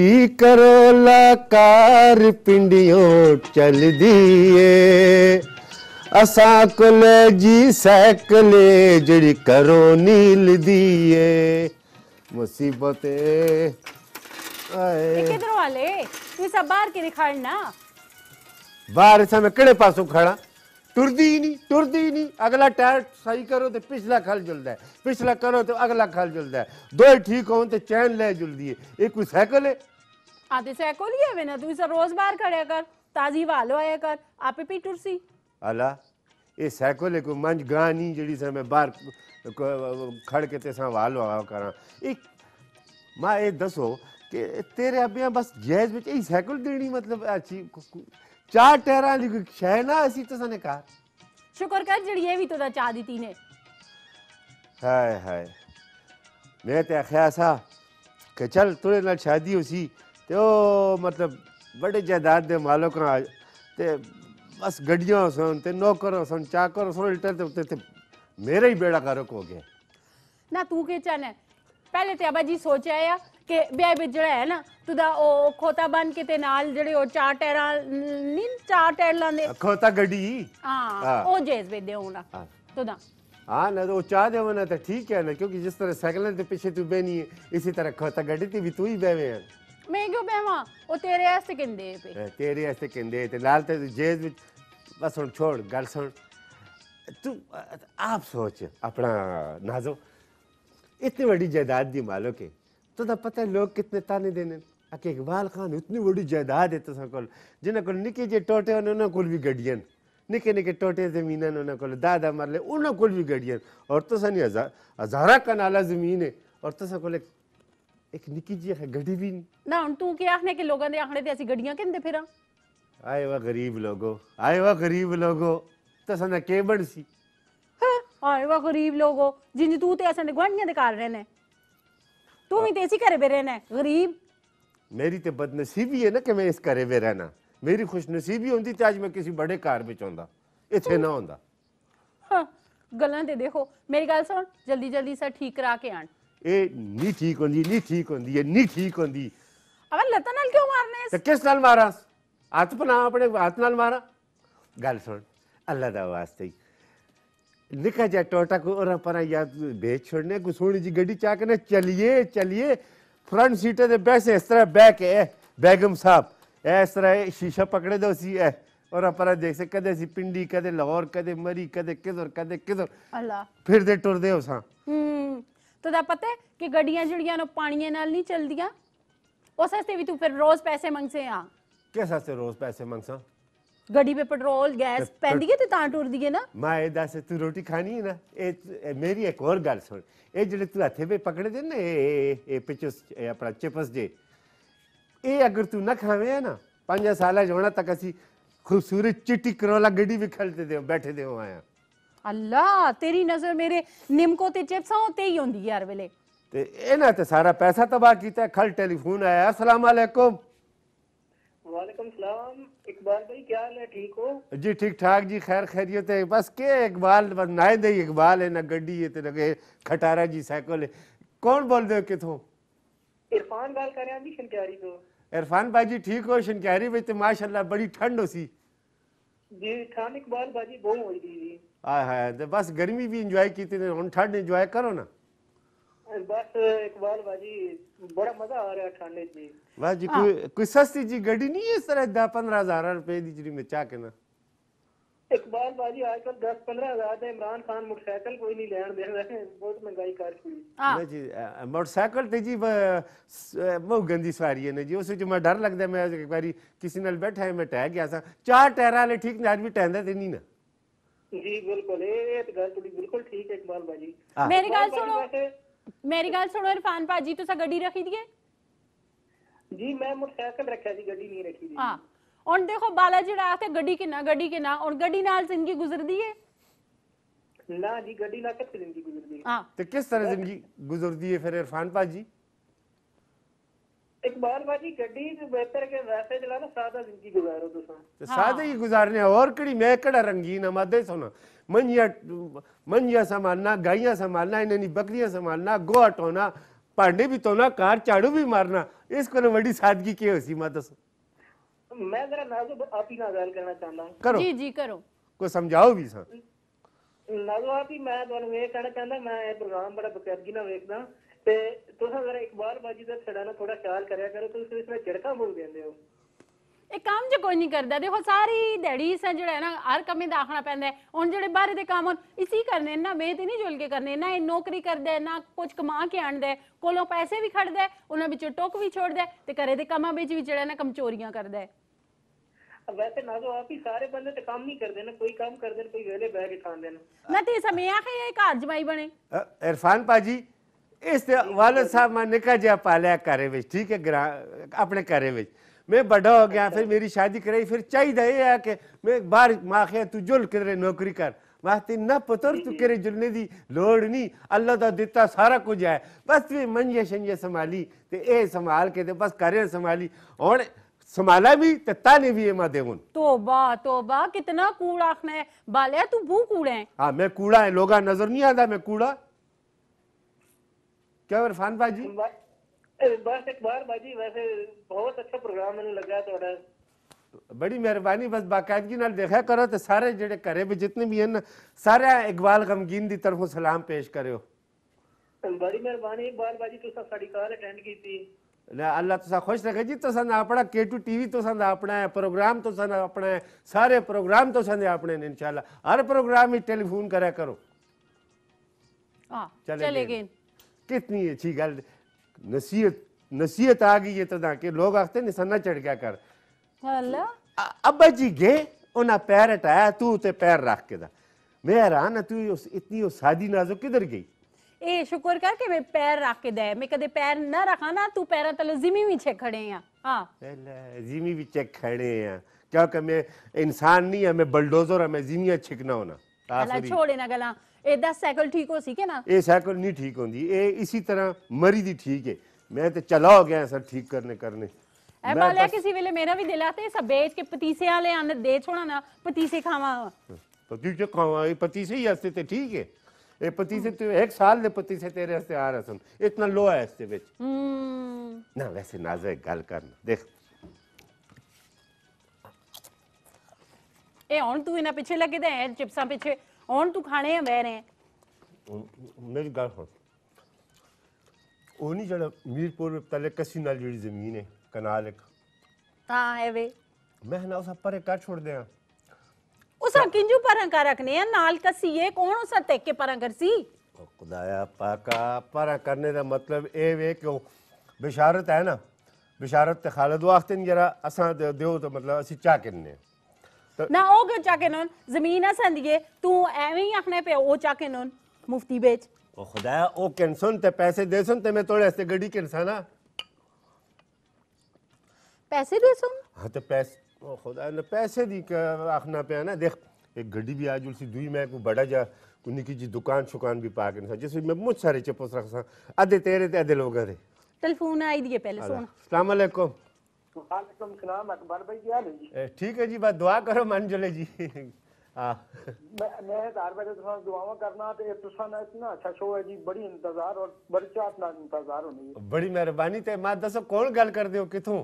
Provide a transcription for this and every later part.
P करो लाकार पिंडियों चल दिए असा कुल जी सैकल जड़ी करो नील दिए मुसीबत किधर वाले ये सब बाहर के दिखाड़ ना बार से मैं किड़े पासों खड़ा टुरदी ही नहीं टुरदी ही नहीं अगला टायर सही करो तो पिछला खल जुलद पिछला करो तो अगला खल जुलद दो ठीक हो तो चैन ले जुलदी है एक कोई साइकिल है आते साइकिल ही है ना तू सब रोज बार खड़े कर ताजी वालो आया कर आपे पी टुरसी अला ये साइकिल है कोई मंज गानी जड़ी से मैं बार खड़ के तेसा वालो आ करा एक मां ये दसो कि तेरे अब्बे बस जहेज में यही साइकिल देनी मतलब अच्छी चार टेरा लिख छह ना ऐसी तो सने कहा शुक्र कर जड़ी ये भी तो चाह दी तीने हाय हाय मैं तो ख्या सा कि चल तुरे ना शादी उसी तो मतलब बड़े जायदाद दे मालक ना ते बस गड्डियों सुन ते नौकर सुन चाकर सुन लिटर ते ते, ते मेरा ही बेड़ा का रुक हो गया ना तू के चल पहले ते अबा जी सोचा या ਕਿ ਬੇਬੀ ਜਿਹੜਾ ਹੈ ਨਾ ਤੁਦਾ ਉਹ ਖੋਤਾ ਬਣ ਕੇ ਤੇ ਨਾਲ ਜਿਹੜੇ ਉਹ ਚਾਰ ਟੈਰਾਂ ਨਹੀਂ ਚਾਰ ਟੈਰ ਲਾਂਦੇ ਖੋਤਾ ਗੱਡੀ ਹਾਂ ਉਹ ਜੇਸ ਵੇਦੇ होना तुदा हाँ ना तो वो चाह दे होना तो ठीक है ना क्योंकि जिस तरह साइकिल के पीछे तू बहनी है इसी तरह खोता गड्डी थी भी तू ही बहवे है मैं क्यों बहवा ओ तेरे ऐसे किंदे पे तेरे ऐसे किंदे ते लाल ते जेस विच बस हुन छोड़ गल सुन तू आप सोच अपना नाजो इतनी बड़ी जायदाद दी मालो के तो, तो पता है लोग कितने ताने देने अके इकबाल खान इतनी बड़ी जायदाद है तुसा को जिन्हें को निके जे टोटे उन्होंने को भी गडियन निके निके टोटे जमीन है उन्होंने को दादा मर ले उन्होंने को भी गडियन और तो सी हजार हजारा कनाला जमीन है और तो को एक निकी जी है गड्डी भी नहीं ना तू के आखने के लोगों ने आखने ते ऐसी गड्डियां कहंदे फिरा आए वा गरीब लोगो आए वा गरीब लोगो तसा तो ना केबड़ सी हां आए वा गरीब लोगो जिंज तू ते ने गवांडियां दे कर रहे ने तू भी तेजी करे बे रहना गरीब मेरी तो बदनसीबी है ना कि मैं इस घरे में रहना मेरी खुशनसीबी होती तो अज मैं किसी बड़े घर में आंदा इतने ना आंदा हाँ, गलों देखो मेरी गल सुन जल्दी जल्दी सर ठीक करा के आन ए नहीं ठीक होंगी नहीं ठीक होंगी ये नहीं ठीक होंगी अब लत्ता नाल क्यों मारने तो किस नाल मारा हथ बना अपने हाथ नाल मारा गल सुन अल्लाह दा वास्ते ਨਿਕਾ ਜਾ ਟੋਟਾ ਕੋ ਉਹ ਪਰ ਯਾ ਬੇਚ ਛੜਨੇ ਕੋ ਸੋਣੀ ਜੀ ਗੱਡੀ ਚਾ ਕੇ ਨਾ ਚਲਿਏ ਚਲਿਏ ਫਰੰਟ ਸੀਟੇ ਤੇ ਬੈਸੇ ਇਸ ਤਰ੍ਹਾਂ ਬੈ ਕੇ ਬੈਗਮ ਸਾਹਿਬ ਐਸ ਤਰ੍ਹਾਂ ਸ਼ੀਸ਼ਾ ਪਕੜੇ ਦੋ ਸੀ ਐ ਔਰ ਆਪਰਾ ਦੇਖ ਸਕਦੇ ਕਦੇ ਸੀ ਪਿੰਡੀ ਕਦੇ ਲਾਹੌਰ ਕਦੇ ਮਰੀ ਕਦੇ ਕਿਧਰ ਕਦੇ ਕਿਧਰ ਅੱਲਾ ਫਿਰ ਦੇ ਟੁਰਦੇ ਹੋ ਸਾਂ ਹੂੰ ਤਦਾ ਪਤਾ ਕਿ ਗੱਡੀਆਂ ਜਿਹੜੀਆਂ ਨੂੰ ਪਾਣੀਆਂ ਨਾਲ ਨਹੀਂ ਚਲਦੀਆਂ ਉਸ ਵਾਸਤੇ ਵੀ ਤੂੰ ਫਿਰ ਰੋਜ਼ ਪੈਸੇ ਮੰਗਸੇ ਆ ਕਿਸ ਵਾਸਤੇ ਰੋਜ਼ ਪੈਸੇ ਮੰਗਸਾ ਗੱਡੀ 'ਤੇ ਪੈਟਰੋਲ ਗੈਸ ਤੇ- ਪੈਂਦੀ ਹੈ ਤੇ ਤਾਂ ਟੁਰਦੀ ਹੈ ਨਾ ਮਾਂ ਇਹ ਦੱਸ ਤੂੰ ਰੋਟੀ ਖਾਣੀ ਹੈ ਨਾ ਇਹ ਇਹ ਮੇਰੀ ਇੱਕ ਹੋਰ ਗੱਲ ਸੁਣ ਇਹ ਜਿਹੜੇ ਤੂੰ ਹੱਥੇ ਵਿੱਚ ਪਕੜਦੇ ਨੇ ਇਹ- ਇਹ ਇਹ ਪਿਚਸ ਇਹ ਆਪਣਾ ਚਿਪਸ ਜੇ ਇਹ ਅਗਰ ਤੂੰ ਨਾ ਖਾਵੇਂ ਹੈ ਨਾ ਪੰਜ ਸਾਲਾਂ ਜੋਣਾ ਤੱਕ ਅਸੀਂ ਖੂਬਸੂਰਤ ਚਿੱਟੀ ਕਰੋਲਾ ਗੱਡੀ ਵੀ ਖਲਤੇ ਦੇ ਬੈਠੇ ਦੇ ਆਇਆ ਅੱਲਾ ਤੇਰੀ ਨਜ਼ਰ ਮੇਰੇ ਨਿਮਕੋ ਤੇ ਚਿਪਸਾਂ ਉੱਤੇ ਹੀ ਹੁੰਦੀ ਹੈ ਹਰ ਵੇਲੇ ਤੇ ਇਹਨਾਂ ਤੇ ਸਾਰਾ ਪੈਸਾ ਤਬਾਹ ਕੀਤਾ ਖਲ ਟੈਲੀਫੋਨ ਆਇਆ ਅਸਲਾਮ ਅਲੈਕੁਮ वालेकुम सलाम इकबाल भाई हो जी ठीक ठाक जी खैर खैरियत है बस के इकबाल बस ना दे इकबाल है ना गड्डी है ना खटारा जी साइकिल है कौन बोल रहे हो इरफान गल कर रहा जी शनकारी तो इरफान भाजी ठीक हो शनकारी ਵਿੱਚ ਮਾਸ਼ਾਅੱਲਾ ਬੜੀ ਠੰਡ ਹੋ ਸੀ ਜੀ ਠੰਡ ਇਕਬਾਲ ਭਾਜੀ ਬਹੁਤ ਹੋਈ ਦੀ ਆਏ ਹਾਏ ਤੇ ਬਸ ਗਰਮੀ ਵੀ ਇੰਜੋਏ ਕੀਤੀ ਤੇ ਹੁਣ ਠੰਡ ਇੰਜੋਏ ਕਰੋ ਨਾ ਬਸ ਇਕਬਾਲ ਭਾਜੀ ਬੜਾ ਮਜ਼ਾ ਆ ਰਿਹਾ ਠੰਡ ਵਿੱਚ ਵਾਹ ਜੀ ਕੋਈ ਕੋਈ ਸਸਤੀ ਜੀ ਗੱਡੀ ਨਹੀਂ ਇਸ ਤਰ੍ਹਾਂ 10 15000 ਰੁਪਏ ਦੀ ਜਿਹੜੀ ਮੈਂ ਚਾਹ ਕੇ ਨਾ इकबाल बाजी आजकल दस पंद्रह हजार है इमरान खान मोटरसाइकिल कोई नहीं लैन दे रहे बहुत महंगाई कर छोड़ी हाँ। जी मोटरसाइकिल ते जी बहुत गंदी सवारी है ना जी उस मैं डर लगता मैं एक बारी किसी नाल बैठा है मैं टह गया सा चार टायर वाले ठीक ने आज भी टहंदा ते नहीं ना जी बिल्कुल ये तो गल थोड़ी बिल्कुल ठीक है इकबाल बाजी हाँ। मेरी गल सुनो मेरी गल सुनो इरफान पाजी तुसा गड्डी रखी दी है इकबाल गड्डी तो बेहतर के वैसे सादा जिंदगी गुजारो तुसा तो ही गुजारने और कड़ी मैं कड़ा रंगीन हमादे सोना मंजिया संभालना संभालना इन्हें बकरियां संभालना गोहा टोना भांडे भी तोना कार झाड़ू भी मारना इसको बड़ी सादगी के हो सीमा दसो मैं जरा नाजुब आप ही नाजाल करना चाहता हूँ करो जी जी करो को समझाओ भी सर ਨਾਜ਼ੋ ਆਪ ਹੀ ਮੈਂ ਤੁਹਾਨੂੰ ਇਹ ਕਹਿਣਾ ਚਾਹੁੰਦਾ ਮੈਂ ਇਹ ਪ੍ਰੋਗਰਾਮ ਬੜਾ ਬਕਾਇਦਗੀ ਨਾਲ ਵੇਖਦਾ ਤੇ ਤੁਸੀਂ ਜਰਾ ਇਕਬਾਲ ਬਾਜੀ ਦਾ ਛੜਾ ਨਾ ਥੋੜਾ ਖਿਆਲ ਕਰਿਆ ਕਰੋ ਤੁਸੀਂ ਇਸ ਵਿੱਚ ਝਿੜਕਾਂ ਬੋਲ ਦਿੰਦੇ ਹੋ ਇਹ ਕੰਮ ਜੇ ਕੋਈ ਨਹੀਂ ਕਰਦਾ ਦੇਖੋ ਸਾਰੀ ਦਿਹਾੜੀ ਸਾਂ ਜਿਹੜਾ ਹੈ ਨਾ ਹਰ ਕੰਮੇ ਦਾ ਆਖਣਾ ਪੈਂਦਾ ਹੁਣ ਜਿਹੜੇ ਬਾਹਰ ਦੇ ਕੰਮ ਹੁਣ ਇਸੀ ਕਰਨੇ ਨਾ ਮਿਹਨਤ ਨਹੀਂ ਜੁਲ ਕੇ ਕਰਨੇ ਨਾ ਇਹ ਨੌਕਰੀ ਕਰਦਾ ਨਾ ਕੁਝ ਕਮਾ ਕੇ ਆਣਦਾ ਕੋਲੋਂ ਪੈਸੇ ਵੀ ਖੜਦਾ ਉਹਨਾਂ ਵਿੱਚੋਂ ਟੋਕ ਵੀ ਛੋੜਦਾ ਤੇ ਘਰੇ ਦੇ ਕੰਮਾਂ ਵਿੱਚ ਵੀ ਜਿਹੜਾ ਨਾ ਕਮਚੋਰੀਆਂ ਕਰਦਾ ਹੈ ਵੈਸੇ ਨਾ ਜੋ ਆਪ ਹੀ ਸਾਰੇ ਬੰਦੇ ਤੇ ਕੰਮ ਨਹੀਂ ਕਰਦੇ ਨਾ ਕੋਈ ਕੰਮ ਕਰਦੇ ਨੇ ਕੋਈ ਵੇਲੇ ਬਹਿ ਕੇ ਖਾਂਦੇ ਨੇ ਨਾ ਤੇ ਆ ਕੇ ਇਹ ਘਰ ਜਮਾਈ ਬਣੇ ਇਰਫਾਨ ਪਾਜੀ ਇਸ ਵਾਲਦ ਸਾਹਿਬ ਮੈਂ ਨਿਕਾ ਜਿਆ ਪਾਲਿਆ ਘਰੇ ਵਿੱਚ ਠੀਕ ਹੈ ਆਪਣੇ ਘਰੇ ਵਿੱਚ मैं बड़ा हो गया फिर मेरी शादी कराई फिर चाहिए है कि मैं बार माखे तू जुल कर नौकरी कर वाह ना पुत्र तू जुलने लोड़ नहीं अल्लाह तो दिता सारा कुछ है बस तू मंजे शंजे संभाली ते संभाल के बस कर संभाली और संभाला भी ताने भी देवन तोबा तोबा कितना कूड़ा आखना है बाले तू बू कूड़ा है हाँ, मैं कूड़ा है लोगा नजर नहीं आता मैं कूड़ा क्या इरफान बाजी अच्छा बड़ी मेहरबानी बस बाकायदगी देखा करो तो सारे घरे भी जितने भी हैं सारे इकबाल गमगीन सलाम पेश करो बड़ी मेहरबानी हाँ, कितनी अच्छी गल नसीहत नसीहत आ गई है तदा तो के लोग आखते निशाना चढ़ गया कर अब्बा जी गए उन्हें पैर हटाया तू उते पैर रख के दा मैं हैरान तू उस, इतनी उस सादी नाजो किधर गई ए शुक्र कर के मैं पैर रख के दे मैं कदे पैर ना रखा ना तू पैर तले जिमी विचे खड़े हैं हां पहले जिमी विचे खड़े हैं क्योंकि मैं इंसान नहीं है मैं बुलडोजर है मैं जिमियां छिकना होना छोड़े ना गला ਇਦਾਂ ਸਾਈਕਲ ਠੀਕ ਹੋ ਸੀ ਕਿ ਨਾ ਇਹ ਸਾਈਕਲ ਨਹੀਂ मैं तो चला गया सर ठीक करने करने किसी वेले मेरा भी दिल सब बेच के पतीसे वाले आने दे छोड़ा ना पतीसे खावा पतीसे खावा पतीसे ही हस्ते ते ठीक है ये पतीसे तो एक साल दे पतीसे तेरे हस्ते आ रहा सन इतना लो है हस्ते विच ना वैसे नाजे गल करना देख ए हूं तू इना पीछे लगे दे चिप्सा पीछे ਹੁਣ ਤੂੰ ਖਾਣੇ ਆ ਬਹਿ ਰਹੇ ਮੇਰੀ ਗੱਲ ਸੁਣ ਉਹ ਨਹੀਂ ਜਿਹੜਾ ਮੀਰਪੁਰ ਵਿੱਚ ਤਲੇ ਕਸੀ ਨਾਲ ਜਿਹੜੀ ਜ਼ਮੀਨ ਹੈ ਕਨਾਲ ਇੱਕ ਤਾਂ ਹੈ ਵੇ ਮੈਂ ਨਾ ਉਸ ਪਰੇ ਕਰ ਛੋੜ ਦਿਆਂ ਉਸਾ ਕਿੰਜੂ ਪਰਾਂ ਕਰ ਰਖਨੇ ਆ ਨਾਲ ਕਸੀਏ ਕੌਣ ਉਸਾ ਤੇ ਕੇ ਪਰਾਂ ਕਰਸੀ ਉਹ ਖੁਦਾਇਆ ਪਾਕਾ ਪਰਾਂ ਕਰਨੇ ਦਾ ਮਤਲਬ ਇਹ ਵੇ ਕਿ ਉਹ ਬਿਸ਼ਾਰਤ ਹੈ ਨਾ ਬਿਸ਼ਾਰਤ ਤੇ ਖਾਲਦ ਵਾਸਤੇ ਨਹੀਂ ਜਰਾ ਅਸਾਂ ਦਿਓ ਤਾਂ ਮਤਲਬ ਅਸੀਂ ਚਾਹ ਕਿੰਨੇ ਨਾ ਉਹ ਕੋ ਚੱਕ ਇਹਨਾਂ ਜ਼ਮੀਨ ਹਸੰਦੀ ਏ ਤੂੰ ਐਵੇਂ ਹੀ ਆਖਣੇ ਪਿਆ ਉਹ ਚੱਕ ਇਹਨਾਂ ਮੁਫਤੀ ਵਿੱਚ ਉਹ ਖੁਦਾ ਉਹ ਕਿੰਸਨ ਤੇ ਪੈਸੇ ਦੇ ਸੁਣ ਤੇ ਮੈਂ ਤੋੜੇ ਅਸਤੇ ਗੱਡੀ ਕਿੰਸਾਨਾ पैसे दे सुन हाँ तो पैसे ओ खुदा ने पैसे दी आखना पे ना देख एक गड्डी भी आज उसी दुई मैं को बड़ा जा उन्हीं की जी दुकान शुकान भी पाके ना जैसे मैं मुझ सारे चपोस रख सा आधे तेरे ते आधे लोग थे टेलीफोन आई दिए पहले सुन अस्सलाम वालेकुम আসসালামু আলাইকুম খলম اکبر ভাই কি আছেন ঠিক আছে জি বাস দোয়া করো মঞ্জুলে জি হ্যাঁ আমি আর বাইরে তখন দোয়া করা তো তুসান এত না اچھا শো হে জি বড়ি इंतजार বড়ি চাট না इंतजार বড়ি مہربানি তে মা দسو কোন গাল করদেও কি থো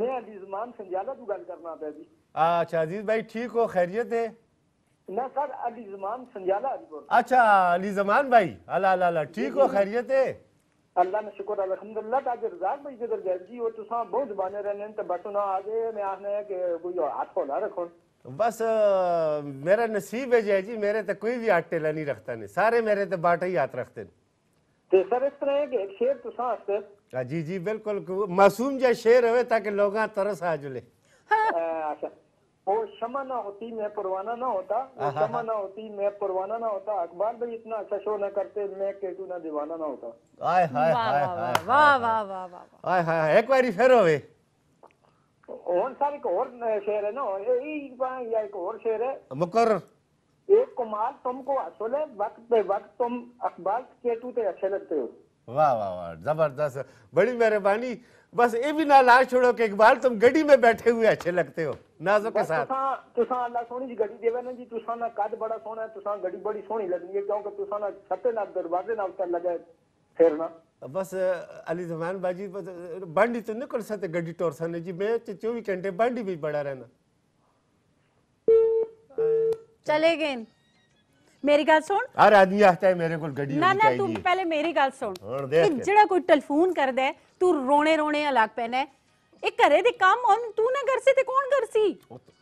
নে আলী জমান সঞ্জয়লা তু গাল করনা পে জি আ আচ্ছা আজিজ ভাই ঠিক হো খায়েরियत হে না স্যার আলী জমান সঞ্জয়লা আজি বল আচ্ছা আলী জমান ভাই হালা হালা ঠিক হো খায়েরियत হে अल्लाह ने शुक्र अलहमदुल्ला ताकि रजाक भाई जिधर गए जी वो तुसा बहुत जबाने रहने तो बस ना आ गए मैं आखना है कि कोई हाथ को ना रखो तो बस मेरा नसीब है जय जी मेरे तो कोई भी हाथ टेला नहीं रखता नहीं सारे मेरे तो बाट ही हाथ रखते हैं तो सर इस तरह है कि एक शेर तुसा हाँ जी जी बिल्कुल मासूम जा शेर होवे ताकि लोग तरस आ जुले अच्छा वो क्षमा ना होती मैं पुरवाना ना होता हाँ, हाँ, क्षमा हाँ। ना होती मैं पुरवाना ना होता अखबार भाई इतना अच्छा शो ना करते मैं केटू ना दीवाना ना होता हाय वाह वाह वाह वाह हाय एक बार फिर होवे एक और शेर है ना एक और शेर है मुकर एक कुमार तुमको असल है वक्त पे वक्त तुम अखबार केटू ते अच्छे लगते हो वाह वाह वाह जबरदस्त बड़ी मेहरबानी बस ये भी ना लाश छोड़ो कि इकबाल तुम गड्डी में बैठे हुए अच्छे लगते हो ਨਾਜ਼ੋ ਕੇ ਸਾਥ ਤੁਸਾਂ ਤੁਸਾਂ ਅੱਲਾ ਸੋਹਣੀ ਜੀ ਗੱਡੀ ਦੇਵੇ ਨਾ ਜੀ ਤੁਸਾਂ ਕੱਦ ਬੜਾ ਸੋਹਣਾ ਹੈ ਤੁਸਾਂ ਗੱਡੀ ਬੜੀ ਸੋਹਣੀ ਲੱਗਦੀ ਹੈ ਕਿਉਂਕਿ ਤੁਸਾਂ ਛੱਤੇ ਨਾਲ ਦਰਵਾਜ਼ੇ ਨਾਲ ਤਾਂ ਫੇਰਨਾ टेलीफोन कर दे तू रोने रोने अलग पहना ਇਹ ਘਰੇ ਦੇ ਕੰਮ ਹੁਣ ਤੂੰ ਨਾ ਕਰਸੀ ਤੇ ਕੌਣ ਕਰਸੀ ਉਹ ਤਾਂ-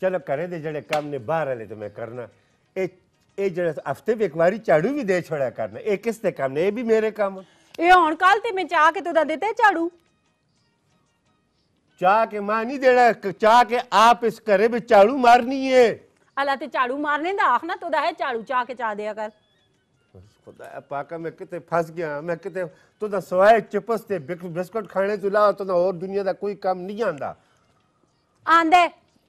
ਚਲੋ ਘਰੇ ਦੇ ਜਿਹੜੇ ਕੰਮ ਨੇ ਬਾਹਰ ਵਾਲੇ ਤੇ ਮੈਂ ਕਰਨਾ ਇਹ ਇਹ ਜਿਹੜੇ ਹਫਤੇ ਵਿੱਚ ਇੱਕ ਵਾਰੀ ਝਾੜੂ ਵੀ ਦੇ ਛੜਿਆ ਕਰਨਾ ਇਹ ਕਿਸ ਦੇ ਕੰਮ ਨੇ ਇਹ ਵੀ ਮੇਰੇ ਕੰਮ ਇਹ ਹੁਣ ਕੱਲ ਤੇ ਮੈਂ ਚਾਹ ਕੇ ਤੋਦਾ ਦਿੱਤੇ ਝਾੜੂ ਚਾਹ ਕੇ ਮੈਂ ਨਹੀਂ ਦੇਣਾ ਚਾਹ ਕੇ ਆਪ ਇਸ ਘਰੇ ਵਿੱਚ ਝਾੜੂ ਮਾਰਨੀ ਏ ਅਲਾ ਤੇ ਝਾੜੂ ਮਾਰਨੇ ਦਾ ਆਖ ਨਾ ਤੋਦਾ ਹੈ ਝਾੜੂ ਚਾਹ ਕੇ ਚਾਹ ਦਿਆ ਕਰ ख़ुदा पाक में किथे फस गया मैं किथे तुंहिंजा तो सवाइ चिप्स ते बिस्कुट खाइण जे अलावा तो तुंहिंजा और दुनिया जा कोई कम नहीं आंदा आंदे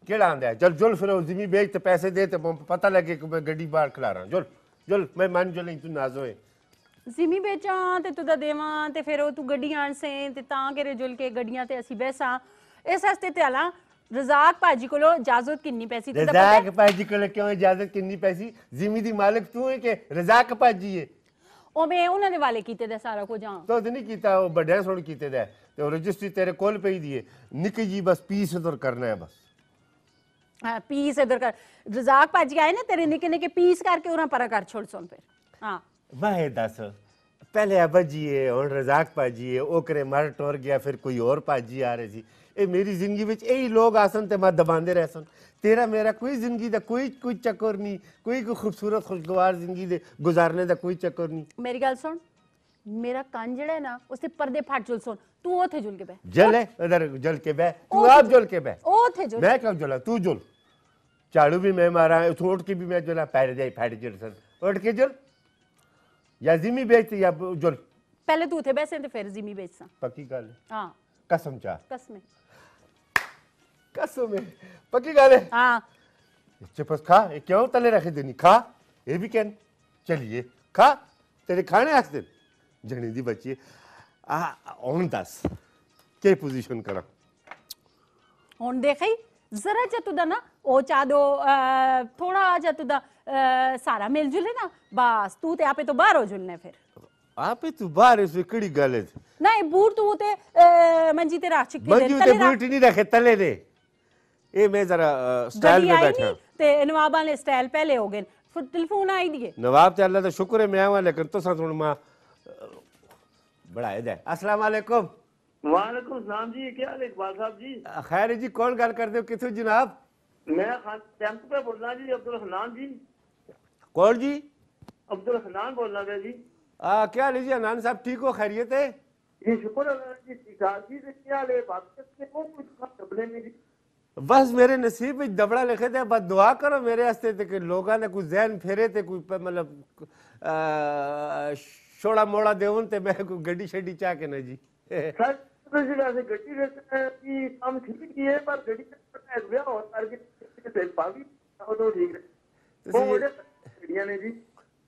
केड़ा आंदा चल जुल फिर जिमी बेच तो पैसे दे तो पता लगे कि मैं गड्डी बाहर खड़ा रहा जुल जुल मैं मान जुल तू नाजो है ਜ਼ਿਮੀ ਵੇਚਾਂ ਤੇ ਤੁਦਾ ਦੇਵਾਂ ਤੇ ਫਿਰ ਉਹ ਤੂੰ ਗੱਡੀਆਂ ਆਣ ਸੇ ਤੇ ਤਾਂ ਕਰੇ ਜੁਲ ਕੇ ਗੱਡੀਆਂ ਤੇ ਅਸੀਂ ਬੈਸਾਂ ਇਸ ਹਸਤੇ ਤੇ ਆਲਾ रजाक पाजी को लो इजाजत किन्नी पैसी रजाक पाजी को लो क्यों इजाजत किन्नी पैसी जिमी दी मालिक तू है के रजाक पाजी है ਉਹ ਮੈਂ ਉਹਨਾਂ ਨੇ ਵਾਲੇ ਕੀਤੇ ਦਾ ਸਾਰਾ ਕੁਝ ਹਾਂ ਤੋ ਨਹੀਂ ਕੀਤਾ ਉਹ ਵੱਡਿਆਂ ਸੋਣ ਕੀਤੇ ਦਾ ਤੇ ਰਜਿਸਟਰੀ ਤੇਰੇ ਕੋਲ ਪਈ ਦੀ ਹੈ ਨਿੱਕੀ ਜੀ ਬਸ ਪੀਸ ਇਧਰ ਕਰਨਾ ਹੈ ਬਸ ਹਾਂ ਪੀਸ ਇਧਰ ਕਰ ਰਜ਼ਾਕ ਭੱਜ ਗਿਆ ਨਾ ਤੇਰੇ ਨਿੱਕੇ ਨਿੱਕੇ ਪੀਸ ਕਰਕੇ ਉਹਨਾਂ ਪਰਾ ਕਰ ਛੋੜ ਸੋਨ ਫਿਰ ਹਾਂ ਵਾਹੇ ਦੱਸ पहले अबा जी है और रजाक पाजी है ओकरे मर टोर गया फिर कोई और पाजी आ रही थी ਇਹ ਮੇਰੀ ਜ਼ਿੰਦਗੀ ਵਿੱਚ ਇਹੀ ਲੋਕ ਆਸਨ ਤੇ ਮੈਂ ਦਬਾਉਂਦੇ ਰਹਿਸਨ ਤੇਰਾ ਮੇਰਾ ਕੋਈ ਜ਼ਿੰਦਗੀ ਦਾ ਕੋਈ कोई ਚੱਕਰ ਨਹੀਂ ਕੋਈ कोई ਖੂਬਸੂਰਤ ਖੁਸ਼ਗਵਾਰ ਜ਼ਿੰਦਗੀ ਦੇ गुजारने का कोई चक्कर नहीं मेरी गल सुन मेरा कान जड़ा है ना उसे पर्दे फाट जुल सुन तू ओ थे जुल के बह जल है उधर जल के बह तू आप जुल के बह ओ थे जुल मैं कब जुला तू जुल चाड़ू भी मैं मारा तू उठ के भी मैं जुला पैर जाई फाट जुल सर उठ के जुल या जिमी बेचती या जुल पहले तू थे बैसे ते फिर जिमी बेचसा पक्की गल हां कसम चा कसमें कसमें पक्की गाले है हां चिपस खा ये क्यों तले रखे देनी खा ये भी कैन चलिए खा तेरे खाने आस्ते जनी दी बच्ची आ ऑन दस के पोजीशन करा ऑन देखई जरा जा तू दा ना ओ चादो थोड़ा आ जा तू दा सारा मिल जुले ना बस तू ते आपे तो बाहर हो जुलने फिर આપે તું બારે છે કડી ગાલે છે ના એ બૂર તું તે મંજી તે રાખ ચકી દે તલે બૂર ટીની રાખે તલે દે એ મે જરા સ્ટાઇલ મે બેઠા તે નવાબા ને સ્ટાઇલ પહેલે હો ગए फिर टेलीफोन आई दिए नवाब ते अल्लाह दा शुक्र है मैं आवा लेकिन तो सा थोड़ा मां बढ़ाया जाए अस्सलाम वालेकुम वालेकुम सलाम जी क्या इकबाल साहब जी खैर जी कौन गल करते हो किथों जनाब मैं खान टेम्पो पे बोल रहा जी अब्दुल हनान जी कौन जी अब्दुल हनान बोल रहा जी आ, क्या लीजिए नान साहब ठीक हो खैरियत है तो बस मेरे नसीब में दबड़ा लिखे थे बस दुआ करो मेरे हस्ते थे कि लोगों ने कुछ जहन फेरे थे कुछ मतलब छोड़ा मोड़ा देवन थे मैं कुछ गड्डी शड्डी चाह के ना जी तो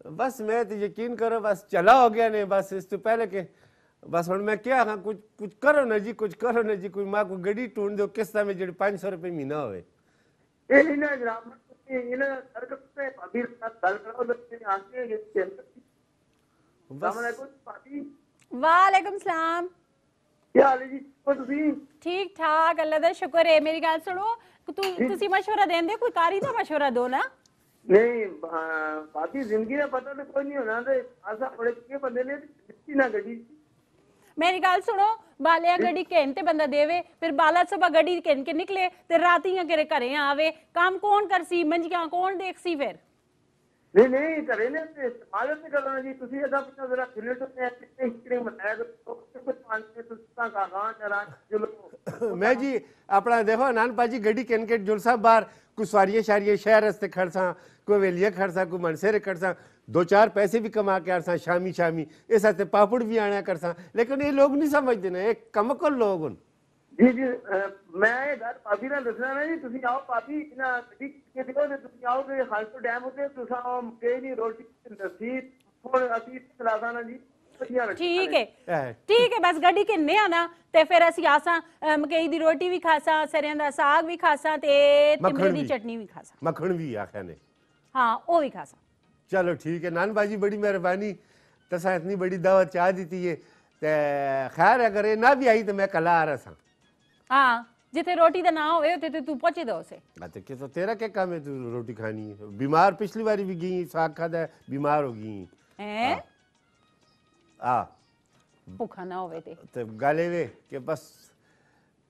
बस मैं तो यकीन करो बस चला हो गया नहीं बस इससे पहले के बस हम मैं क्या हाँ कुछ कुछ करो ना जी कुछ करो ना जी कोई माँ को गड्डी टूट दो किस्ता में जो पाँच सौ रुपये महीना हो वालेकुम सलाम ठीक ठाक अल्लाह का शुक्र है मेरी गल सुनो ਨਹੀਂ ਬਾਦੀ ਜ਼ਿੰਦਗੀ ਦਾ ਪਤਾ ਤਾਂ ਕੋਈ ਨਹੀਂ ਹੋਣਾ ਤੇ ਅਸਾਂ ਬੜੇ ਕੀ ਬੰਦੇ ਨੇ ਜਿੱਤੀ ਨਾ ਗੱਡੀ ਮੇਰੀ ਗੱਲ ਸੁਣੋ ਬਾਲਿਆ ਗੱਡੀ ਕਹਿਣ ਤੇ ਬੰਦਾ ਦੇਵੇ ਫਿਰ ਬਾਲਾ ਸਭਾ ਗੱਡੀ ਕਹਿਣ ਕੇ ਨਿਕਲੇ ਤੇ ਰਾਤੀਆਂ ਕਰੇ ਘਰੇ ਆਵੇ ਕੰਮ ਕੌਣ ਕਰਸੀ ਮੰਜੀਆਂ ਕੌਣ ਦੇਖਸੀ ਫਿਰ ਨਹੀਂ ਨਹੀਂ ਘਰੇ ਨੇ ਤੇ ਸਮਾਜਿਕ ਦੀ ਗੱਲ ਨਾ ਜੀ ਤੁਸੀਂ ਇਹਦਾ ਪੁੱਛੋ ਜ਼ਰਾ ਖੁੱਲੇ ਤੋਂ ਤੇ ਕਿੰਨੇ ਹਿੱਕੜੇ ਬਤਾਇਆ ਕਿ ਕੁਝ ਪੰਜ ਤੇ ਤੁਸੀਂ ਤਾਂ ਕਹਾਂ ਚਲਾ ਜੁਲੋ ਮੈਂ ਜੀ ਆਪਣਾ ਦੇਖੋ ਆਨੰਦ ਪਾਜੀ ਗੱਡੀ ਕੈਨਕੇਟ ਜੁਲ ਸਾਹਿਬ ਬਾਹਰ ਕੁ ਸਵਾਰੀਆਂ ਸ਼ਾਰੀਆਂ ਸ਼ਹਿਰ ਰਸਤੇ ਖੜਸਾਂ ਕੋਈ ਵੇਲੀਆ ਖੜਸਾਂ ਕੋਈ ਮਨਸੇਰੇ ਖੜਸਾਂ दो चार पैसे भी कमा के आसा शामी शामी इस पापड़ भी आना करसा लेकिन ये लोग नहीं समझते ना ये कमकल लोग उन जी भी खासा सरयां दा साग हाँ, चलो ठीक है नानबा जी बड़ी मेहरबानी तसा इतनी बड़ी दावत चाह दी है खैर अगर ना भी आई तो मैं कला आ रहा था हाँ जिथे रोटी दा ना होवे उथे तो तू पहुंचे दो उसे अच्छा के तो तेरा क्या काम है तू रोटी खानी है बीमार पिछली बारी भी गई साग खादा बीमार हो गई हैं आ भूखा ना होवे ते ते गाले वे के बस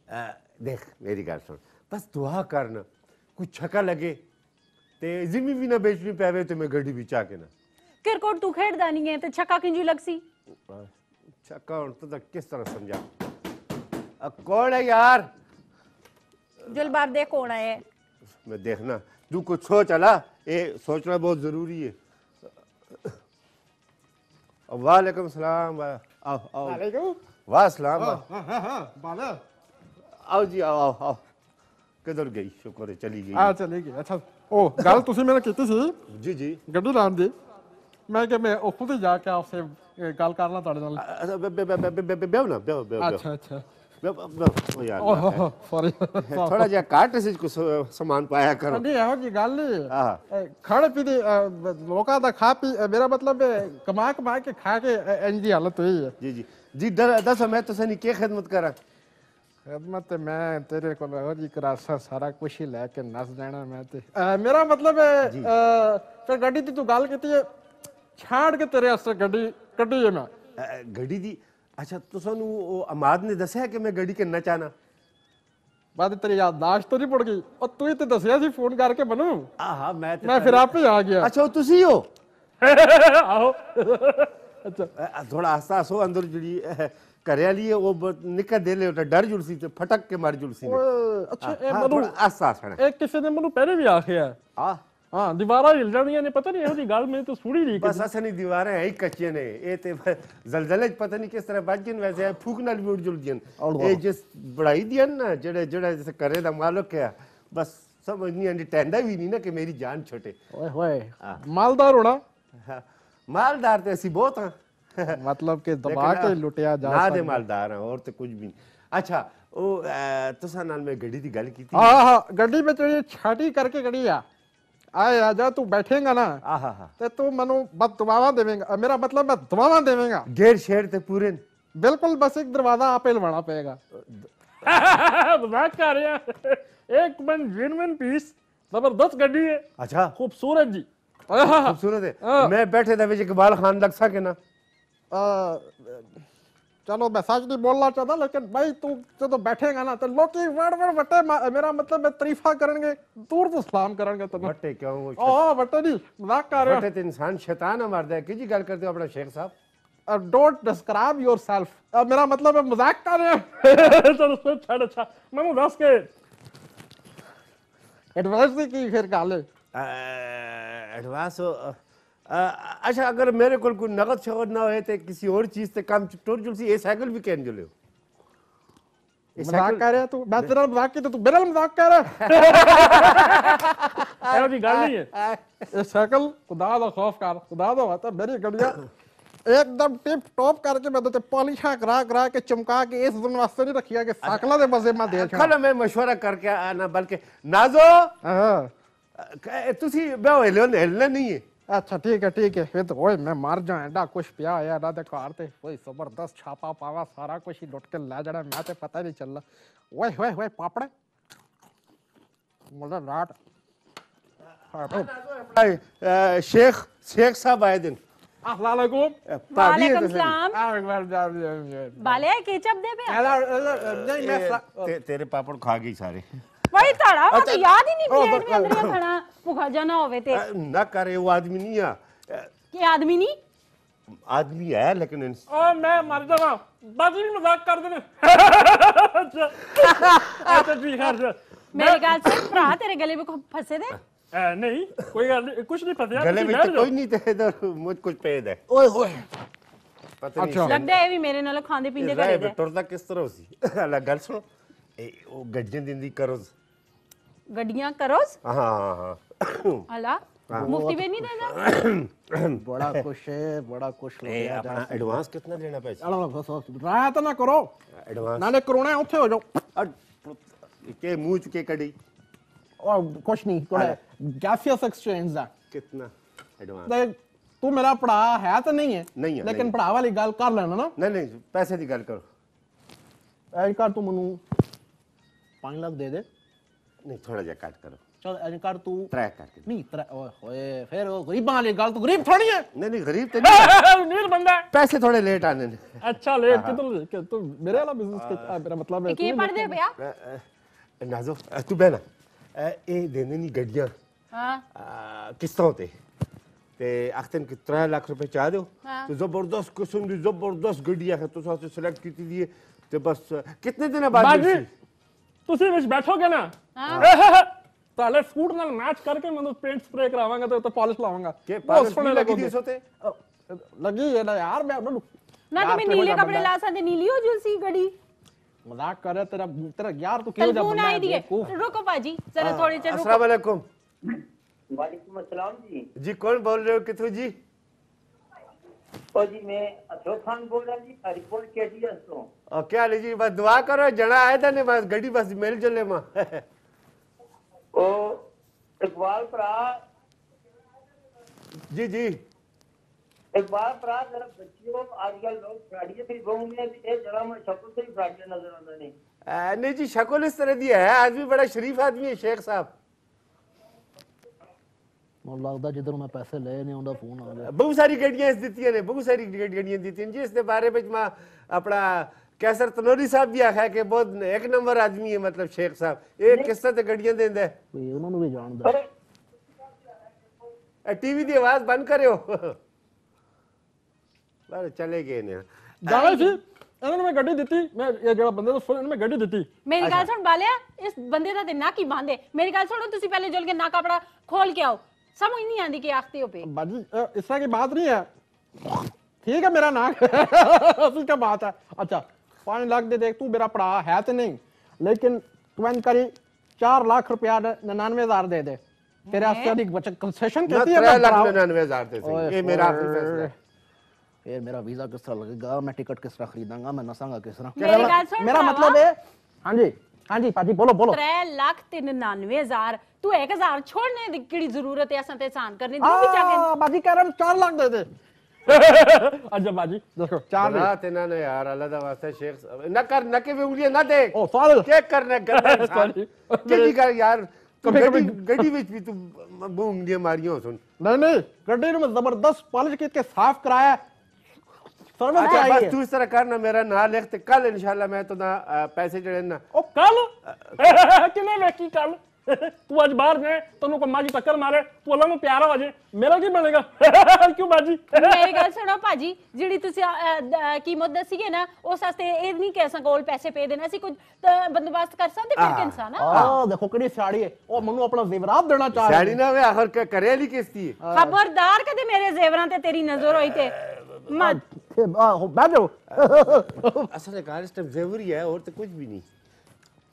आ, देख मेरी गल सुन बस दुआ करना कोई छका लगे ਤੇ ਜ਼ਿਮੀ ਵੀ ਨਾ ਵੇਚਣੀ ਪਵੇ ਤੇ ਮੈਂ ਗੱਡੀ ਵਿੱਚ ਆ ਕੇ ਨਾ ਕਿਰਕੋਟ ਤੂੰ ਖੇਡਦਾ ਨਹੀਂ ਹੈ ਤੇ ਛੱਕਾ ਕਿੰਜੂ ਲੱਗਸੀ ਛੱਕਾ ਹੁਣ ਤੱਕ ਕਿਸ ਤਰ੍ਹਾਂ ਸਮਝਾ कौन है यार जुलबार देख कौन है मैं देखना तू कुछ सोच अला ये सोचना बहुत जरूरी है वालेकुम सलाम वाह आओ जी आओ आओ आओ किधर गई शुक्र है चली गई हां चली गई अच्छा ओ गल तुसी मेरा कीती सी जी जी गड्डू राम दे मैं के मैं ओखु ते जाके आपसे गल करना तड़े नाल अच्छा बे बे बे बे बे बे बे बे अच्छा अच्छा सॉरी थोड़ा ਜਿਹਾ ਘੱਟ ਸੀ ਕੁਝ ਸਮਾਨ ਪਾਇਆ ਕਰੋ ਨਹੀਂ ਇਹੋ ਜੀ ਗੱਲ ਨਹੀਂ ਖੜ ਪੀ ਦੀ ਲੋਕਾਂ ਦਾ ਖਾ ਪੀ ਮੇਰਾ ਮਤਲਬ ਕਮਾ ਕਮਾ ਕੇ ਖਾ ਕੇ ਇੰਜ ਦੀ ਹਾਲਤ ਹੋਈ ਹੈ ਜੀ ਜੀ ਜੀ ਦੱਸੋ ਮੈਂ ਤੁਸੀਂ ਕੀ ਖidmat ਕਰਾਂ ਖਿਦਮਤ ਮੈਂ ਤੇਰੇ ਕੋਲ ਇਹੋ ਜੀ ਕਰਾਸਾ ਸਾਰਾ ਕੁਝ ਹੀ ਲੈ ਕੇ ਨਸ ਜਾਣਾ ਮੈਂ ਤੇ ਮੇਰਾ ਮਤਲਬ ਹੈ ਫਿਰ ਗੱਡੀ ਦੀ ਤੂੰ ਗੱਲ ਕੀਤੀ ਹੈ ਛਾੜ ਕੇ ਤੇਰੇ ਅਸਰ ਗੱਡੀ ਕੱਢੀ ਹੈ ਮੈਂ ਗੱਡੀ ਦੀ ਅੱਛਾ ਤੁਸੀਂ ਨੂੰ ਉਹ ਅਮਾਦ ਨੇ ਦੱਸਿਆ ਕਿ ਮੈਂ ਗੱਡੀ ਕਿੰਨਾ ਚਾਹਨਾ ਬਾਦ ਤੇਰੀ ਯਾਦਦਾਸ਼ਤ ਤੋਂ ਨਹੀਂ ਪੜ ਗਈ ਉਹ ਤੂੰ ਹੀ ਤੇ ਦੱਸਿਆ ਸੀ ਫੋਨ ਕਰਕੇ ਬਨੂ ਆਹਾ ਮੈਂ ਤੇ ਮੈਂ ਫਿਰ ਆਪੇ ਆ ਗਿਆ ਅੱਛਾ ਉਹ ਤੁਸੀਂ ਹੋ ਆਓ ਅੱਛਾ ਥੋੜਾ ਹਸਤਾ ਸੋ ਅੰਦਰ ਜੁੜੀ ਕਰਿਆ ਲਈ ਉਹ ਨਿਕਲ ਦੇ ਲਿਓ ਤਾਂ ਡਰ ਸੀ ਤੇ ਫਟਕ ਕੇ ਮਰ ਜੁੜ ਸੀ ਅੱਛਾ ਇਹ ਮਨੂ ਅਹਿਸਾਸ ਹੈ ਇਹ ਕਿਸੇ ਨੇ ਮਨੂ ਪਹਿਲੇ ਵੀ ਆਖਿਆ ਆ ਹਾਂ ਦੀਵਾਰਾਂ ਹਿਲ ਜਾਣੀਆਂ ਨੇ ਪਤਾ ਨਹੀਂ ਇਹੋ ਦੀ ਗੱਲ ਮੈਨੂੰ ਤਾਂ ਸੂੜੀ ਨਹੀਂ ਬਸ ਅਸਾਂ ਨਹੀਂ ਦੀਵਾਰਾਂ ਹੈ ਹੀ ਕੱਚੀਆਂ ਨੇ ਇਹ ਤੇ ਜ਼ਲਜ਼ਲੇ ਚ ਪਤਾ ਨਹੀਂ ਕਿਸ ਤਰ੍ਹਾਂ ਵੱਜ ਗਈਆਂ ਵੈਸੇ ਫੂਕ ਨਾਲ ਵੀ ਉੱਡ ਜੁਲਦੀਆਂ ਇਹ ਜਿਸ ਬੜਾਈ ਦੀਆਂ ਨਾ ਜਿਹੜੇ ਜਿਹੜਾ ਜਿਸ ਕਰੇ ਦਾ ਮਾਲਕ ਹੈ ਬਸ ਸਮਝ ਨਹੀਂ ਆਂਦੀ ਟੈਂਦਾ ਵੀ ਨਹੀਂ ਨਾ ਕਿ ਮੇਰੀ ਜਾਨ ਛੋਟੇ ਓਏ ਹੋਏ ਮਾਲਦਾਰ ਹੋਣਾ ਮਾਲਦਾਰ ਤੇ ਅਸੀਂ ਬਹੁਤ ਹਾਂ ਮਤਲਬ ਕਿ ਦਬਾ ਕੇ ਲੁੱਟਿਆ ਜਾ ਸਕਦਾ ਨਾ ਦੇ ਮਾਲਦਾਰ ਹਾਂ ਹੋਰ ਤੇ ਕੁਝ ਵੀ ਅੱਛਾ ਉਹ ਤੁਸਾਂ ਨਾਲ ਮੈਂ ਗੱਡੀ ਦੀ ਗੱਲ ਕੀਤੀ ਹਾਂ ਹਾਂ ਗੱਡੀ ਵਿੱਚ ਜਿਹੜੀ ਛਾਟੀ ਕਰਕੇ ਗੱਡੀ ਆ आए आजा तू बैठेगा ना हाँ, हाँ, हाँ। ते तू मनु बद दुआवा देवेगा मेरा मतलब बद दुआवा देवेगा घेर शेर ते पूरे बिल्कुल बस एक दरवाजा आपेल बना पेगा मजाक कर रहे एक मन जेनविन पीस जबरदस्त गड्डी है अच्छा खूबसूरत जी खूबसूरत है मैं बैठे दबे इकबाल खान लग सके ना चलो मैं सच नहीं बोलना चाहता लेकिन भाई तू जो तो बैठेगा ना तो लोग वर्ड वर्ड बटे मेरा मतलब मैं तरीफा करेंगे दूर तो सलाम करेंगे तो बटे क्यों वो ओ बटे नहीं मजाक कर रहे हो बटे तो इंसान शैतान है मारदा है की गल करते हो अपना शेख साहब डोंट डिस्क्राइब योरसेल्फ मेरा मतलब है मजाक कर रहे हो चलो सुन छोड़ अच्छा मैं बस के एडवाइस की फिर गाले एडवाइस अच्छा अगर मेरे को नगद शगद ना हो तो किसी और चीज से काम टोर जुल सी ये साइकिल भी कैन जुले मजाक कर रहा तू मैं तेरा मजाक की तो तू मजाक कर रहा है है ये साइकिल खुदा दा खौफ कर खुदा दा वाता मेरी गड़िया एकदम टिप टॉप करके मैं तो पॉलिशा करा करा के चमका के इस दिन वास्ते नहीं रखिया अच्छा। दे मजे चलो अच्छा, मैं मशवरा करके आना बल्कि नाजो हां तुसी बे हिलने नहीं है अच्छा ठीक है ठीक है फिर तो ओए मैं मर जा एडा कुछ पिया है ना कार आरते कोई जबरदस्त छापा पावा सारा कुछ ही लुट के ला जाना मैं तो पता नहीं चल रहा ओए ओए ओए पापड़े मतलब रात हाँ, शेख शेख साहब आए दिन हाँ, बाले केचप दे पे तेरे पापड़ खा गई सारे वही तड़ा वो अच्छा, तो याद ही नहीं प्लेट में अंदर खड़ा ਭੁਖਾ ਜਾ ਨਾ ਹੋਵੇ ਤੇ ਨਾ ਕਰੇ ਉਹ ਆਦਮੀ ਨਹੀਂ ਆ ਕੀ ਕਿ ਆਦਮੀ ਨਹੀਂ ਆਦਮੀ ਹੈ ਲੇਕਿਨ ਉਹ ਓ ਮੈਂ ਮਰ ਜਾਵਾਂ ਬਸ ਨੂੰ ਮਜ਼ਾਕ ਕਰਦੇ ਨੇ ਅੱਛਾ ਜੀ ਹਰ ਮੇਰੀ ਗੱਲ ਸੁਣ ਭਰਾ ਤੇਰੇ ਗਲੇ ਵਿੱਚ ਫਸੇ ਦੇ ਨਹੀਂ ਕੋਈ ਗੱਲ ਨਹੀਂ ਕੁਝ ਨਹੀਂ ਫਸਿਆ ਗਲੇ ਵਿੱਚ ਕੋਈ ਨਹੀਂ ਤੇ ਇਧਰ ਮੁਝ ਕੁਝ ਪੇਦ ਹੈ ਓਏ ਹੋਏ ਪਤਾ ਨਹੀਂ ਲੱਗਦਾ ਇਹ ਵੀ ਮੇਰੇ ਨਾਲ ਖਾਂਦੇ ਪੀਂਦੇ ਕਰਦੇ ਦੇ ਤੁਰਦਾ ਕਿਸ ਤਰ੍ਹਾਂ ਸੀ ਅਲੱਗ ਗੱਲ ਸੁਣੋ ਇਹ ਉਹ ਗੱਡੀਆਂ ਦਿੰਦੀ ਕਰੋ ਗੱਡੀਆਂ ਗੱਡੀਆਂ ਹਾਂ ਹਾਂ ਹਾਂ अला हाँ। मुफ्ती में नहीं देगा बड़ा खुश है बड़ा खुश हो गया अपना एडवांस कितना देना पैसे अड़ा बस राहत ना करो एडवांस नाले करोना ਉੱਥੇ ਹੋ ਜਾਓ ਕੇ ਮੂੰਹ ਚ ਕੇ ਕੜੀ और कुछ नहीं कोई गैफियस एक्सचेंज दा कितना एडवांस तू मेरा पढ़ा है तो नहीं है नहीं है लेकिन पढ़ा वाली गल कर लेना ना नहीं नहीं पैसे दी गल करो ऐ कर तू मनु 5 लाख दे दे नहीं थोड़ा जा कट करो चल अलंकार तू ट्राई करके नहीं ट्राई ओए फिर वो गरीब बना ले गाल तो गरीब थोड़ी है नहीं नहीं गरीब तो नहीं अमीर बंदा है पैसे थोड़े लेट आने ने अच्छा लेट हाँ, कि तुम हाँ। कि तुम मेरे वाला बिजनेस का मेरा मतलब है की पढ़ दे भैया नाजो तू बहना ए देने नहीं गड्डियां हां किस्तों ते ते अख्तन के 3 लाख रुपए चाह दो हाँ। तो जबरदस्त किस्म दी जबरदस्त गड्डियां है तो साथ सेलेक्ट की थी ते बस कितने दिन बाद तुसी विच बैठोगे साले तो सूट नाल मैच करके मैं तो पेंट स्प्रे करावांगा तो, तो पॉलिश लावांगा के पॉलिश लगी थी सोते लगी है ना यार मैं अपना ना तुम्हें नीले कपड़े ला सकते नीली हो जुलसी गड़ी मजाक कर रहा तेरा तेरा यार तू क्यों जब आई दिए रुको पाजी जरा थोड़ी देर रुको अस्सलाम वालेकुम वालेकुम अस्सलाम जी जी कौन बोल रहे हो किथु जी ओ जी मैं अशोक खान बोल रहा जी हरिपुर केडीएस से ओ क्या ले जी बस दुआ करो जड़ा आए था ने बस गड़ी बस मिल जले मां इकबाल भरा जी जी इकबाल भरा जरा बच्चियों आजकल लोग फराडिये भी बहुने ये जरा मैं शक्ल से ही फराडिया नजर आता नहीं नहीं जी शक्ल इस तरह की है भी बड़ा शरीफ आदमी है शेख साहब बहुत सारी ਜਦੋਂ ਮੈਂ ਪੈਸੇ ਲਏ ਨੇ ਉਹਦਾ ਫੋਨ ਆ ਗਿਆ ਬਹੁਤ ਸਾਰੀ ਕੈਸਰ ਤਨੋਰੀ ਸਾਹਿਬ ਵੀ ਆਖਿਆ ਕਿ ਬਹੁਤ ਇੱਕ ਨੰਬਰ ਆਦਮੀ ਹੈ ਮਤਲਬ ਸ਼ੇਖ ਸਾਹਿਬ ਇਹ ਕਿਸਤਾਂ ਤੇ ਗੱਡੀਆਂ ਦਿੰਦਾ ਹੈ ਕੋਈ ਉਹਨਾਂ ਨੂੰ ਵੀ ਜਾਣਦਾ ਇਹ ਟੀਵੀ ਦੀ ਆਵਾਜ਼ ਬੰਦ ਕਰਿਓ ਬਾਰੇ ਚਲੇ ਗਏ ਨੇ ਜਾਣਾ ਸੀ ਇਹਨਾਂ ਨੂੰ ਮੈਂ ਗੱਡੀ ਦਿੱਤੀ ਮੈਂ ਇਹ ਜਿਹੜਾ ਬੰਦੇ ਨੂੰ ਫੋਨ ਇਹਨੂੰ ਮੈਂ ਗੱਡੀ ਦਿੱਤੀ ਮੇਰੀ ਗੱਲ ਸੁਣ ਬਾਲਿਆ ਇਸ ਬੰਦੇ ਦਾ ਤੇ ਨਾ ਕੀ ਬਾਂਦੇ ਮੇਰੀ ਗੱਲ ਸੁਣੋ ਤੁਸੀਂ ਪਹਿਲੇ ਜੁਲ ਕੇ ਨਾ ਕਪੜਾ ਖੋਲ ਕੇ ਆਓ ਸਮਝ ਨਹੀਂ ਆਂਦੀ ਕਿ ਆਖਤੇ ਹੋ ਪੇ ਬਾਜੀ ਇਸ ਤਰ੍ਹਾਂ तरह ਬਾਤ ਨਹੀਂ ਹੈ ਠੀਕ ਹੈ ਮੇਰਾ मेरा ਅਸਲ ਤਾਂ ਬਾਤ ਹੈ ਅੱਛਾ पाँच लाख दे देख तू मेरा भरा है तो नहीं लेकिन तू इन करी चार लाख रुपया नन्यानवे हजार दे दे तेरे आपसे अधिक बचत कंसेशन कहती है लाख निन्यानवे हजार दे ये मेरा फैसला फिर मेरा वीजा किस तरह लगेगा मैं टिकट किस तरह खरीदांगा मैं नसांगा किस तरह मेरा मतलब है हाँ जी हाँ जी पाजी बोलो बोलो त्रै लाख ते निन्यानवे हजार तू एक हजार छोड़ने की जरूरत है असा ते करने दी चाहे बाजी कह रहा हूं लाख दे दे अच्छा बाजी देखो चार ना तेना ना यार अल्लाह दा वास्ते शेख ना कर ना के उंगली ना दे ओ फाल चेक करने कर सॉरी कर यार कभी गड्डी विच भी तू उंगली मारियो सुन नहीं नहीं गड्डी ने जबरदस्त पॉलिश के के साफ कराया सर्वे आई है तू इस तरह कर मेरा ना लिख कल इंशाल्लाह मैं तो ना पैसे जड़े ना ओ कल किने लेके कल ਤੂੰ ਅੱਜ ਬਾਹਰ ਜਾ ਤੈਨੂੰ ਕੋਈ ਮਾਜੀ ਟੱਕਰ ਮਾਰੇ ਤੂੰ ਅੱਲਾ ਨੂੰ ਪਿਆਰਾ ਹੋ ਜਾ ਮੇਰਾ ਕੀ ਬਣੇਗਾ ਕਿਉਂ ਬਾਜੀ ਮੇਰੀ ਗੱਲ ਸੁਣੋ ਭਾਜੀ ਜਿਹੜੀ ਤੁਸੀਂ ਕੀਮਤ ਦਸੀਏ ਨਾ ਉਸ ਵਾਸਤੇ ਇਹ ਨਹੀਂ ਕਹਿ ਕੋਲ ਪੈਸੇ ਪੇ ਦੇਣਾ ਸੀ ਕੁਝ ਬੰਦੋਬਸਤ ਕਰ ਸਕਦੇ ਫਿਰ ਕਿ ਇਨਸਾਨ ਆ ਦੇਖੋ ਕਿਹੜੀ ਸਾੜੀ ਹੈ ਉਹ ਮੈਨੂੰ ਆਪਣਾ ਜ਼ੇਵਰਾਤ ਦੇਣਾ ਚਾਹ ਸਾੜੀ ਨਾ ਵੇ ਆਖਰ ਕਰੇ ਲਈ ਕਿਸਤੀ ਹੈ ਖਬਰਦਾਰ ਕਦੇ ਮੇਰੇ ਜ਼ੇਵਰਾਂ ਤੇ ਤੇਰੀ ਨਜ਼ਰ ਹੋਈ ਤੇ ਮਤ ਬੈਠੋ ਅਸਲ ਕਾਰਜ ਤੇ ਜ਼ੇਵਰੀ ਹੈ ਹੋਰ ਤੇ ਕੁਝ ਵੀ ਨਹੀਂ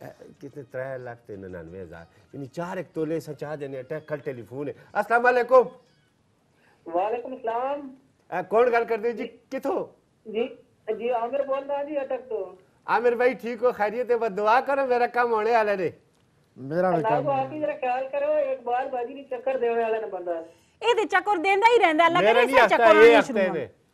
कितने त्रै लाख ते निन्यानवे हज़ार यानी चार एक तोले सां चार ॼणे अटैक कल टेलीफोन है अस्सलाम वालेकुम वालेकुम सलाम आ, कौन गल करदे जी किथो जी जी आमिर बोल रहा जी अटक तो आमिर भाई ठीक हो खैरियत है बस दुआ करो मेरा काम होने वाला ने ਮੇਰਾ ਵੀ ਅੱਲਾਹ को ਕੰਮ आप ही जरा ख्याल करो एक बार बाजी ने चक्कर देने वाला ना बंदा ਇਹ ਤੇ ਚੱਕਰ ਦਿੰਦਾ ਹੀ ਰਹਿੰਦਾ ਲੱਗਦਾ मेरा नहीं इसका हफ्ता ये हफ्ते ने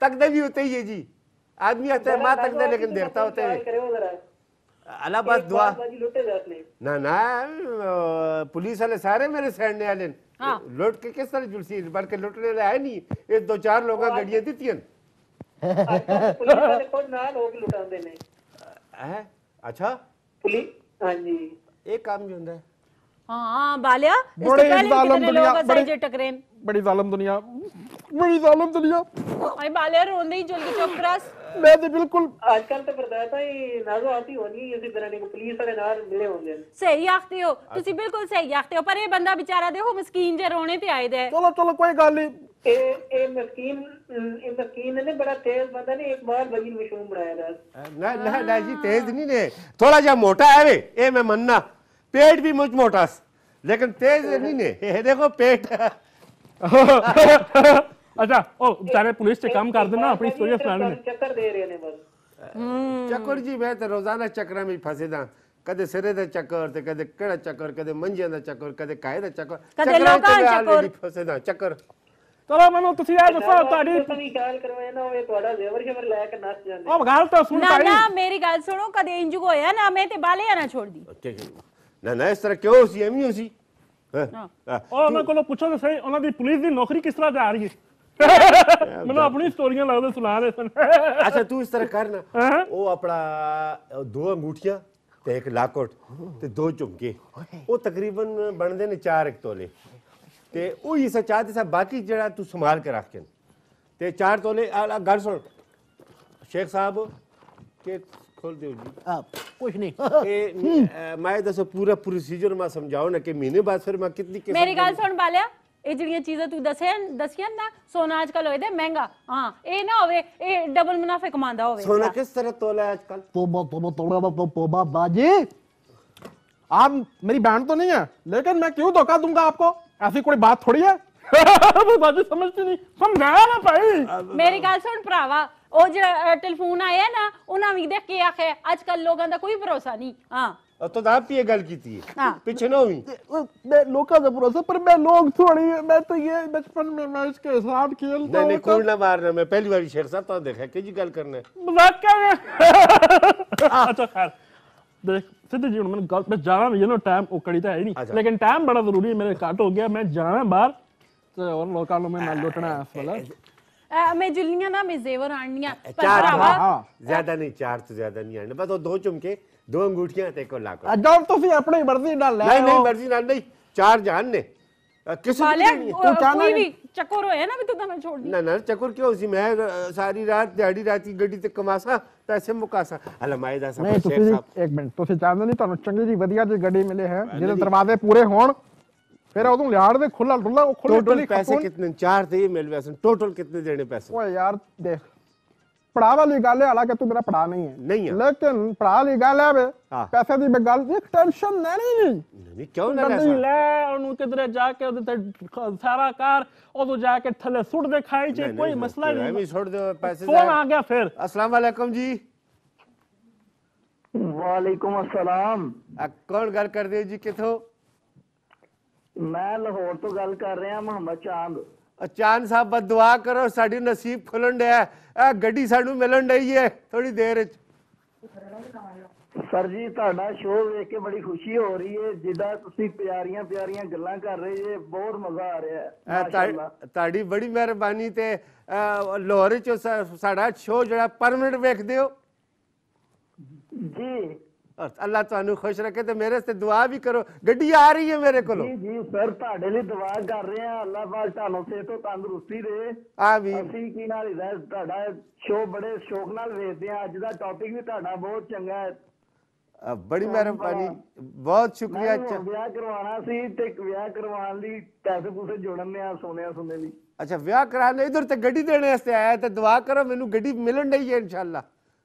तकदा भी होते ही है जी आदमी आता है माँ तकदा लेकिन देखता होते है अला बस दुआ ना ना पुलिस वाले सारे मेरे सैंडने वाले हाँ। लुट के किस तरह जुलसी बल्कि लुटने वाले आए नहीं ये दो चार लोग गड़िया दी तो अच्छा हाँ एक काम जो है हाँ, हाँ बालिया इससे पहले कितने लोग टकरेन बड़ी जालम दुनिया बड़ी जालम दुनिया आई बाले रोंदे ही जल्दी चुप करस मैं तो बिल्कुल आजकल तो प्रदाता ही नाजो आती होनी है इसी तरह ने पुलिस वाले नार मिले होंगे सही आखते हो तुसी बिल्कुल सही आखते हो पर ये बंदा बेचारा देखो मस्कीन जे रोने ते आए दे चलो चलो कोई गल नहीं ए ए मस्कीन ए मस्कीन ने बड़ा तेज बंदा ने एक बार बजी मशूम बनाया था नहीं नहीं जी तेज नहीं ने थोड़ा जा मोटा है रे ए मैं मनना पेट भी मुझ मोटा लेकिन तेज नहीं ने देखो पेट ਅੱਛਾ ਉਹ ਵਿਚਾਰੇ ਪੁਲਿਸ ਤੇ ਕੰਮ ਕਰਦੇ ਨਾ ਆਪਣੀ ਸਟੋਰੀ ਫਲਾਣ ਨੇ ਚੱਕਰ ਦੇ ਰਹੇ ਨੇ ਬਸ ਚੱਕਰ ਜੀ ਮੈਂ ਤਾਂ ਰੋਜ਼ਾਨਾ ਚੱਕਰਾਂ ਵਿੱਚ ਫਸੇਦਾ ਕਦੇ ਸਿਰੇ ਦਾ ਚੱਕਰ ਤੇ ਕਦੇ ਕਿਹੜਾ ਚੱਕਰ ਕਦੇ ਮੰਝਿਆਂ ਦਾ ਚੱਕਰ ਕਦੇ ਕਾਇ ਦਾ ਚੱਕਰ ਕਦੇ ਲੋਕਾਂ ਦਾ ਚੱਕਰ ਫਸੇਦਾ ਚੱਕਰ ਤਰਾ ਮੈਨੂੰ ਤੁਸੀਂ ਇਹ ਦੱਸੋ ਤੁਹਾਡੀ ਤੁਸੀਂ ਗੱਲ ਕਰਵਾਇਆ ਨਾ ਹੋਵੇ ਤੁਹਾਡਾ ਜ਼ੇਵਰ ਸ਼ੇਵਰ ਲੈ ਕੇ ਨੱਸ ਜਾਂਦੇ ਉਹ ਗੱਲ ਤਾਂ ਸੁਣ ਨਾ ਨਾ ਮੇਰੀ ਗੱਲ ਸੁਣੋ ਕਦੇ ਇੰਜ ਹੋਇਆ ਨਾ ਮੈਂ ਤੇ ਬਾਲੇ ਆ ਨਾ ਛੋੜਦੀ ਨਾ ਨਾ ਇਸ ਤਰ੍ਹਾਂ ਕਿਉਂ ਸੀ ਐਵੇਂ ਹੀ ਸੀ ਉਹ ਉਹਨਾਂ ਕੋਲੋਂ ਪੁੱਛੋ ਤਾਂ ਸਹੀ ਉਹਨਾਂ ਦੀ ਪੁਲਿਸ ਦੀ ਨੌਕਰੀ ਕਿਸ ਤਰ੍ਹਾਂ ਜਾ ਰਹੀ ਹੈ ਮੈਨੂੰ ਆਪਣੀ ਸਟੋਰੀਆਂ ਲੱਗਦੇ ਸੁਣਾ ਦੇ ਸਨ ਅੱਛਾ ਤੂੰ ਇਸ ਤਰ੍ਹਾਂ ਕਰ ਨਾ ਉਹ ਆਪਣਾ ਦੋ ਅੰਗੂਠੀਆਂ ਤੇ ਇੱਕ ਲਾਕੋਟ ਤੇ ਦੋ ਚੁੰਕੇ ਉਹ ਤਕਰੀਬਨ ਬਣਦੇ ਨੇ 4 ਤੋਲੇ ਤੇ ਉਹ ਹੀ ਸੱਚਾ ਤੇ ਸਭ ਬਾਕੀ ਜਿਹੜਾ ਤੂੰ ਸੰਭਾਲ ਕੇ ਰੱਖ ਕੇ ਤੇ 4 ਤੋਲੇ ਗੱਲ ਸੁਣ ਸ਼ੇਖ ਸਾਹਿਬ ਕਿ खोल दो जी आप कुछ नहीं ए हम्म। मैं दसो तो पूरा प्रोसीजर मैं समझाओ ना कि महीने बाद फिर मैं कितनी मेरी गल सुन बालिया ਇਹ ਜਿਹੜੀਆਂ ਚੀਜ਼ਾਂ ਤੂੰ ਦੱਸਿਆ ਦਸੀਆਂ ਨਾ ਸੋਨਾ ਅੱਜ ਕੱਲ ਹੋਏ ਦਾ ਮਹਿੰਗਾ ਹਾਂ ਇਹ ਨਾ ਹੋਵੇ ਇਹ ਡਬਲ ਮੁਨਾਫੇ ਕਮਾਉਂਦਾ ਹੋਵੇ ਸੋਨਾ ਕਿਸ ਤਰ੍ਹਾਂ आप मेरी बहन तो नहीं है लेकिन मैं क्यों धोखा दूंगा आपको ऐसी कोई बात थोड़ी है वो समझती नहीं समझाया ना भाई मेरी गल सुन भरावा ਉਹ ਜਿਹੜਾ ਟੈਲੀਫੋਨ ਆਇਆ ਨਾ ਉਹਨਾਂ ਵੀ ਦੇਖ ਕੇ ਆਖੇ ਅੱਜ ਕੱਲ ਲੋਕਾਂ ਦਾ ਕੋਈ ਭਰੋਸਾ ਨਹੀਂ ਹਾਂ तो आप ये गल की पीछे ना हुई मैं लोका का भरोसा पर मैं लोग थोड़ी मैं तो ये बचपन में मैं इसके साथ खेलता नहीं नहीं ना मारना मैं पहली बार शेर साहब तो देखा कि जी गल करना मजाक कर अच्छा खैर देख सिद्धू जी मैंने गल मैं जाना ये ना टाइम उकड़ी तो है नहीं लेकिन टाइम बड़ा जरूरी है मेरे काट हो गया मैं जाना बाहर तो और लोकालों में मैं लौटना है मैं जुलियां ना मैं जेवर आंडियां चार ज्यादा नहीं चार तो ज्यादा नहीं आने बस दो चुमके दो अंगूठियां ते को तो फिर अपनी मर्जी नहीं नहीं मर्जी डाल नहीं चार जान ने किसी तो कोई भी चकोर ना भी तो छोड़ ना ना चकोर क्यों उसी मैं सारी रात दिहाड़ी रात की गड्डी ते कमासा पैसे मुकासा हलमाई दा एक मिनट तो फिर चांदनी मेरा लिहाड़ दे खुला रुला वो खुले टोटल पैसे कितने चार थे मेलवेसन टोटल कितने देने पैसे ओए यार देख पढ़ा वाली गाल है हालांकि तू मेरा पढ़ा नहीं है नहीं है लेकिन पढ़ा वाली गाल है हाँ। पैसे दी बे टेंशन ना नहीं नहीं क्यों ना ऐसा ले और उनके जाके उधर सारा कार और तो जाके थले सुट दे खाई छे कोई मसला नहीं मैं छोड़ दे पैसे फोन आ गया फिर अस्सलाम वालेकुम जी वालेकुम अस्सलाम कौन गल कर दे जी किथों ਮੈਂ ਲਾਹੌਰ ਤੋਂ ਗੱਲ ਕਰ ਰਿਹਾ ਮੁਹੰਮਦ ਚਾਂਦ ਅਚਾਨ ਸਾਹਿਬ ਬਦ ਦੁਆ ਕਰੋ ਸਾਡੀ ਨਸੀਬ ਖੁੱਲਣ ਡਿਆ ਇਹ ਗੱਡੀ ਸਾਨੂੰ ਮਿਲਣ ਡਈ ਏ ਥੋੜੀ ਦੇਰ ਵਿੱਚ ਸਰ ਜੀ ਤੁਹਾਡਾ ਸ਼ੋਅ ਵੇਖ ਕੇ ਬੜੀ ਖੁਸ਼ੀ ਹੋ ਰਹੀ ਏ ਜਿੱਦਾਂ ਤੁਸੀਂ ਪਿਆਰੀਆਂ ਪਿਆਰੀਆਂ ਗੱਲਾਂ ਕਰ ਰਹੇ ਜੇ ਬਹੁਤ ਮਜ਼ਾ ਆ ਰਿਹਾ ਹੈ ਤੁਹਾਡੀ ਬੜੀ ਮਿਹਰਬਾਨੀ ਤੇ ਲਾਹੌਰ ਚ ਸਾਡਾ ਸ਼ੋਅ ਜਿਹੜਾ ਪਰਮਨੈਂਟ ਵੇਖਦੇ ਹੋ ਜੀ अल्लाह तुम खुश रखे तो मेरे से दुआ भी करो गड्डी आ रही है मेरे को बड़ी मेहरबानी बहुत शुक्रिया अच्छा विह अच्छा, कराने इधर गड्डी आया दुआ करो मेनू गिलन डी इन है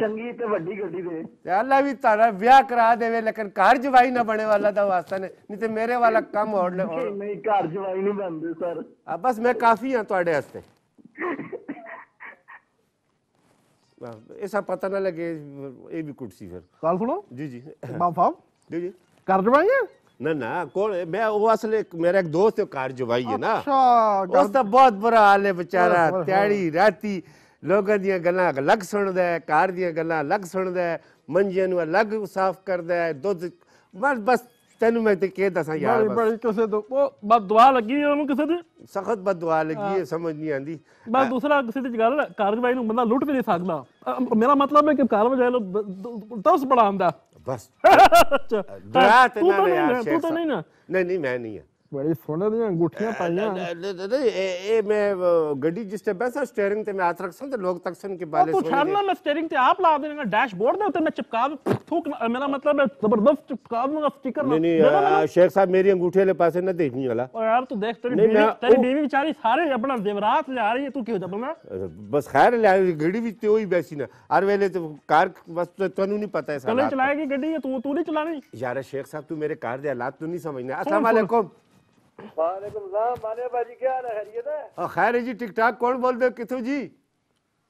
ਚੰਗੀ ਤੇ ਵੱਡੀ ਗੱਡੀ ਦੇ ਤੇ ਅੱਲਾ ਵੀ ਤੁਹਾਡਾ ਵਿਆਹ ਕਰਾ ਦੇਵੇ ਲੇਕਿਨ ਘਰ ਜਵਾਈ ਨਾ ਬਣੇ ਵਾਲਾ ਦਾ ਵਾਸਤਾ ਨੇ ਨਹੀਂ ਤੇ ਮੇਰੇ ਵਾਲਾ ਕੰਮ ਹੋਰ ਲੈ ਹੋਰ ਨਹੀਂ ਘਰ ਜਵਾਈ ਨਹੀਂ ਬਣਦੇ ਸਰ ਆ ਬਸ ਮੈਂ ਕਾਫੀ ਹਾਂ ਤੁਹਾਡੇ ਵਾਸਤੇ ऐसा पता ना लगे ये भी कुर्सी फिर काल सुनो जी जी बाप साहब जी जी कार जवाई है ना ना कौन मैं वो असल मेरा एक दोस्त है कार जवाई है ना अच्छा उसका बहुत बुरा हाल है बेचारा त्याड़ी राती ਲੋਕਾਂ ਦੀਆਂ ਗੱਲਾਂ ਅਲੱਗ ਸੁਣਦਾ ਹੈ ਕਾਰ ਦੀਆਂ ਗੱਲਾਂ ਅਲੱਗ ਸੁਣਦਾ ਹੈ ਮੰਜੀਆਂ ਨੂੰ ਅਲੱਗ ਸਾਫ਼ ਕਰਦਾ ਹੈ ਦੁੱਧ ਬਸ ਬਸ ਤੈਨੂੰ ਮੈਂ ਤੇ ਕਹਿ ਦਸਾਂ ਯਾਰ ਬਸ ਬੜੀ ਕਿਸੇ ਤੋਂ ਉਹ ਬਸ ਦੁਆ ਲੱਗੀ ਉਹਨੂੰ ਕਿਸੇ ਦੀ ਸਖਤ ਬਦ ਦੁਆ ਲੱਗੀ ਹੈ ਸਮਝ ਨਹੀਂ ਆਂਦੀ ਬਸ ਦੂਸਰਾ ਕਿਸੇ ਦੀ ਗੱਲ ਕਾਰਵਾਈ ਨੂੰ ਬੰਦਾ ਲੁੱਟ ਵੀ ਨਹੀਂ ਸਕਦਾ ਮੇਰਾ ਮਤਲਬ ਹੈ ਕਿ ਕਾਰਵਾਈ ਜਾਇ ਲੋ ਦਸ ਬੜਾ ਆਂਦਾ ਬਸ ਡਰਾ ਤੇ ਨਾ ਤੂੰ ਤਾਂ ਨਹੀਂ ਨਾ ਨਹੀਂ ਨਹੀਂ ਮੈਂ ਨਹੀਂ ਹਾਂ ਬੜੀ ਸੋਹਣੇ ਦੀਆਂ ਅੰਗੂਠੀਆਂ ਪਾਈਆਂ ਇਹ ਮੈਂ ਗੱਡੀ ਜਿਸ ਤੇ ਬੈਸਾ ਸਟੀering ਤੇ ਮੈਂ ਹੱਥ ਰੱਖ ਸਕਦਾ ਲੋਕ ਤੱਕਸਨ ਕੇ ਬਾਰੇ ਤੂੰ ਛੱਡਣਾ ਮੈਂ ਸਟੀering ਤੇ ਆਪ ਲਾ ਦੇਣਾ ਡੈਸ਼ਬੋਰਡ ਦੇ ਉੱਤੇ ਮੈਂ ਚਿਪਕਾ ਥੂਕ ਮੇਰਾ ਮਤਲਬ ਹੈ ਜ਼ਬਰਦਸਤ ਚਿਪਕਾ ਦੂੰਗਾ ਸਟicker ਨਹੀਂ ਨਹੀਂ ਸ਼ੇਖ ਸਾਹਿਬ ਮੇਰੀ ਅੰਗੂਠੀ ਵਾਲੇ ਪਾਸੇ ਨਾ ਦੇਖਣੀ ਵਾਲਾ ਓ ਯਾਰ ਤੂੰ ਦੇਖ ਤੇਰੀ ਬੀਵੀ ਤੇਰੀ ਬੀਵੀ ਵਿਚਾਰੀ ਸਾਰੇ ਆਪਣਾ ਜ਼ੇਵਰਾਤ ਲਿਆ ਰਹੀ ਹੈ ਤੂੰ ਕਿਉਂ ਦਬਣਾ ਬਸ ਖੈਰ ਲੈ ਗੱਡੀ ਵਿੱਚ ਤੇ ਉਹੀ ਬੈਸੀ ਨਾ ਹਰ ਵੇਲੇ ਤੇ ਕਾਰ ਬਸ ਤੈਨੂੰ ਨਹੀਂ ਪਤਾ ਹੈ ਸਾਰਾ ਚਲਾਏਗੀ ਗੱਡੀ ਤੂੰ ਤੂੰ ਨਹੀਂ ਚਲਾਣੀ ਯਾਰ ਸ਼ੇਖ ਸਾਹਿਬ ਤੂੰ ਮੇਰੇ ਕਾਰ ਦੇ ਹਾਲਾਤ ਤੂੰ ਨਹੀਂ ਸਮਝਣਾ ਅਸਲਾਮ ਅਲੈਕੁਮ वालेकुम हाँ, खैर जी ठीक ठाक कौन बोल रहे हो किथू जी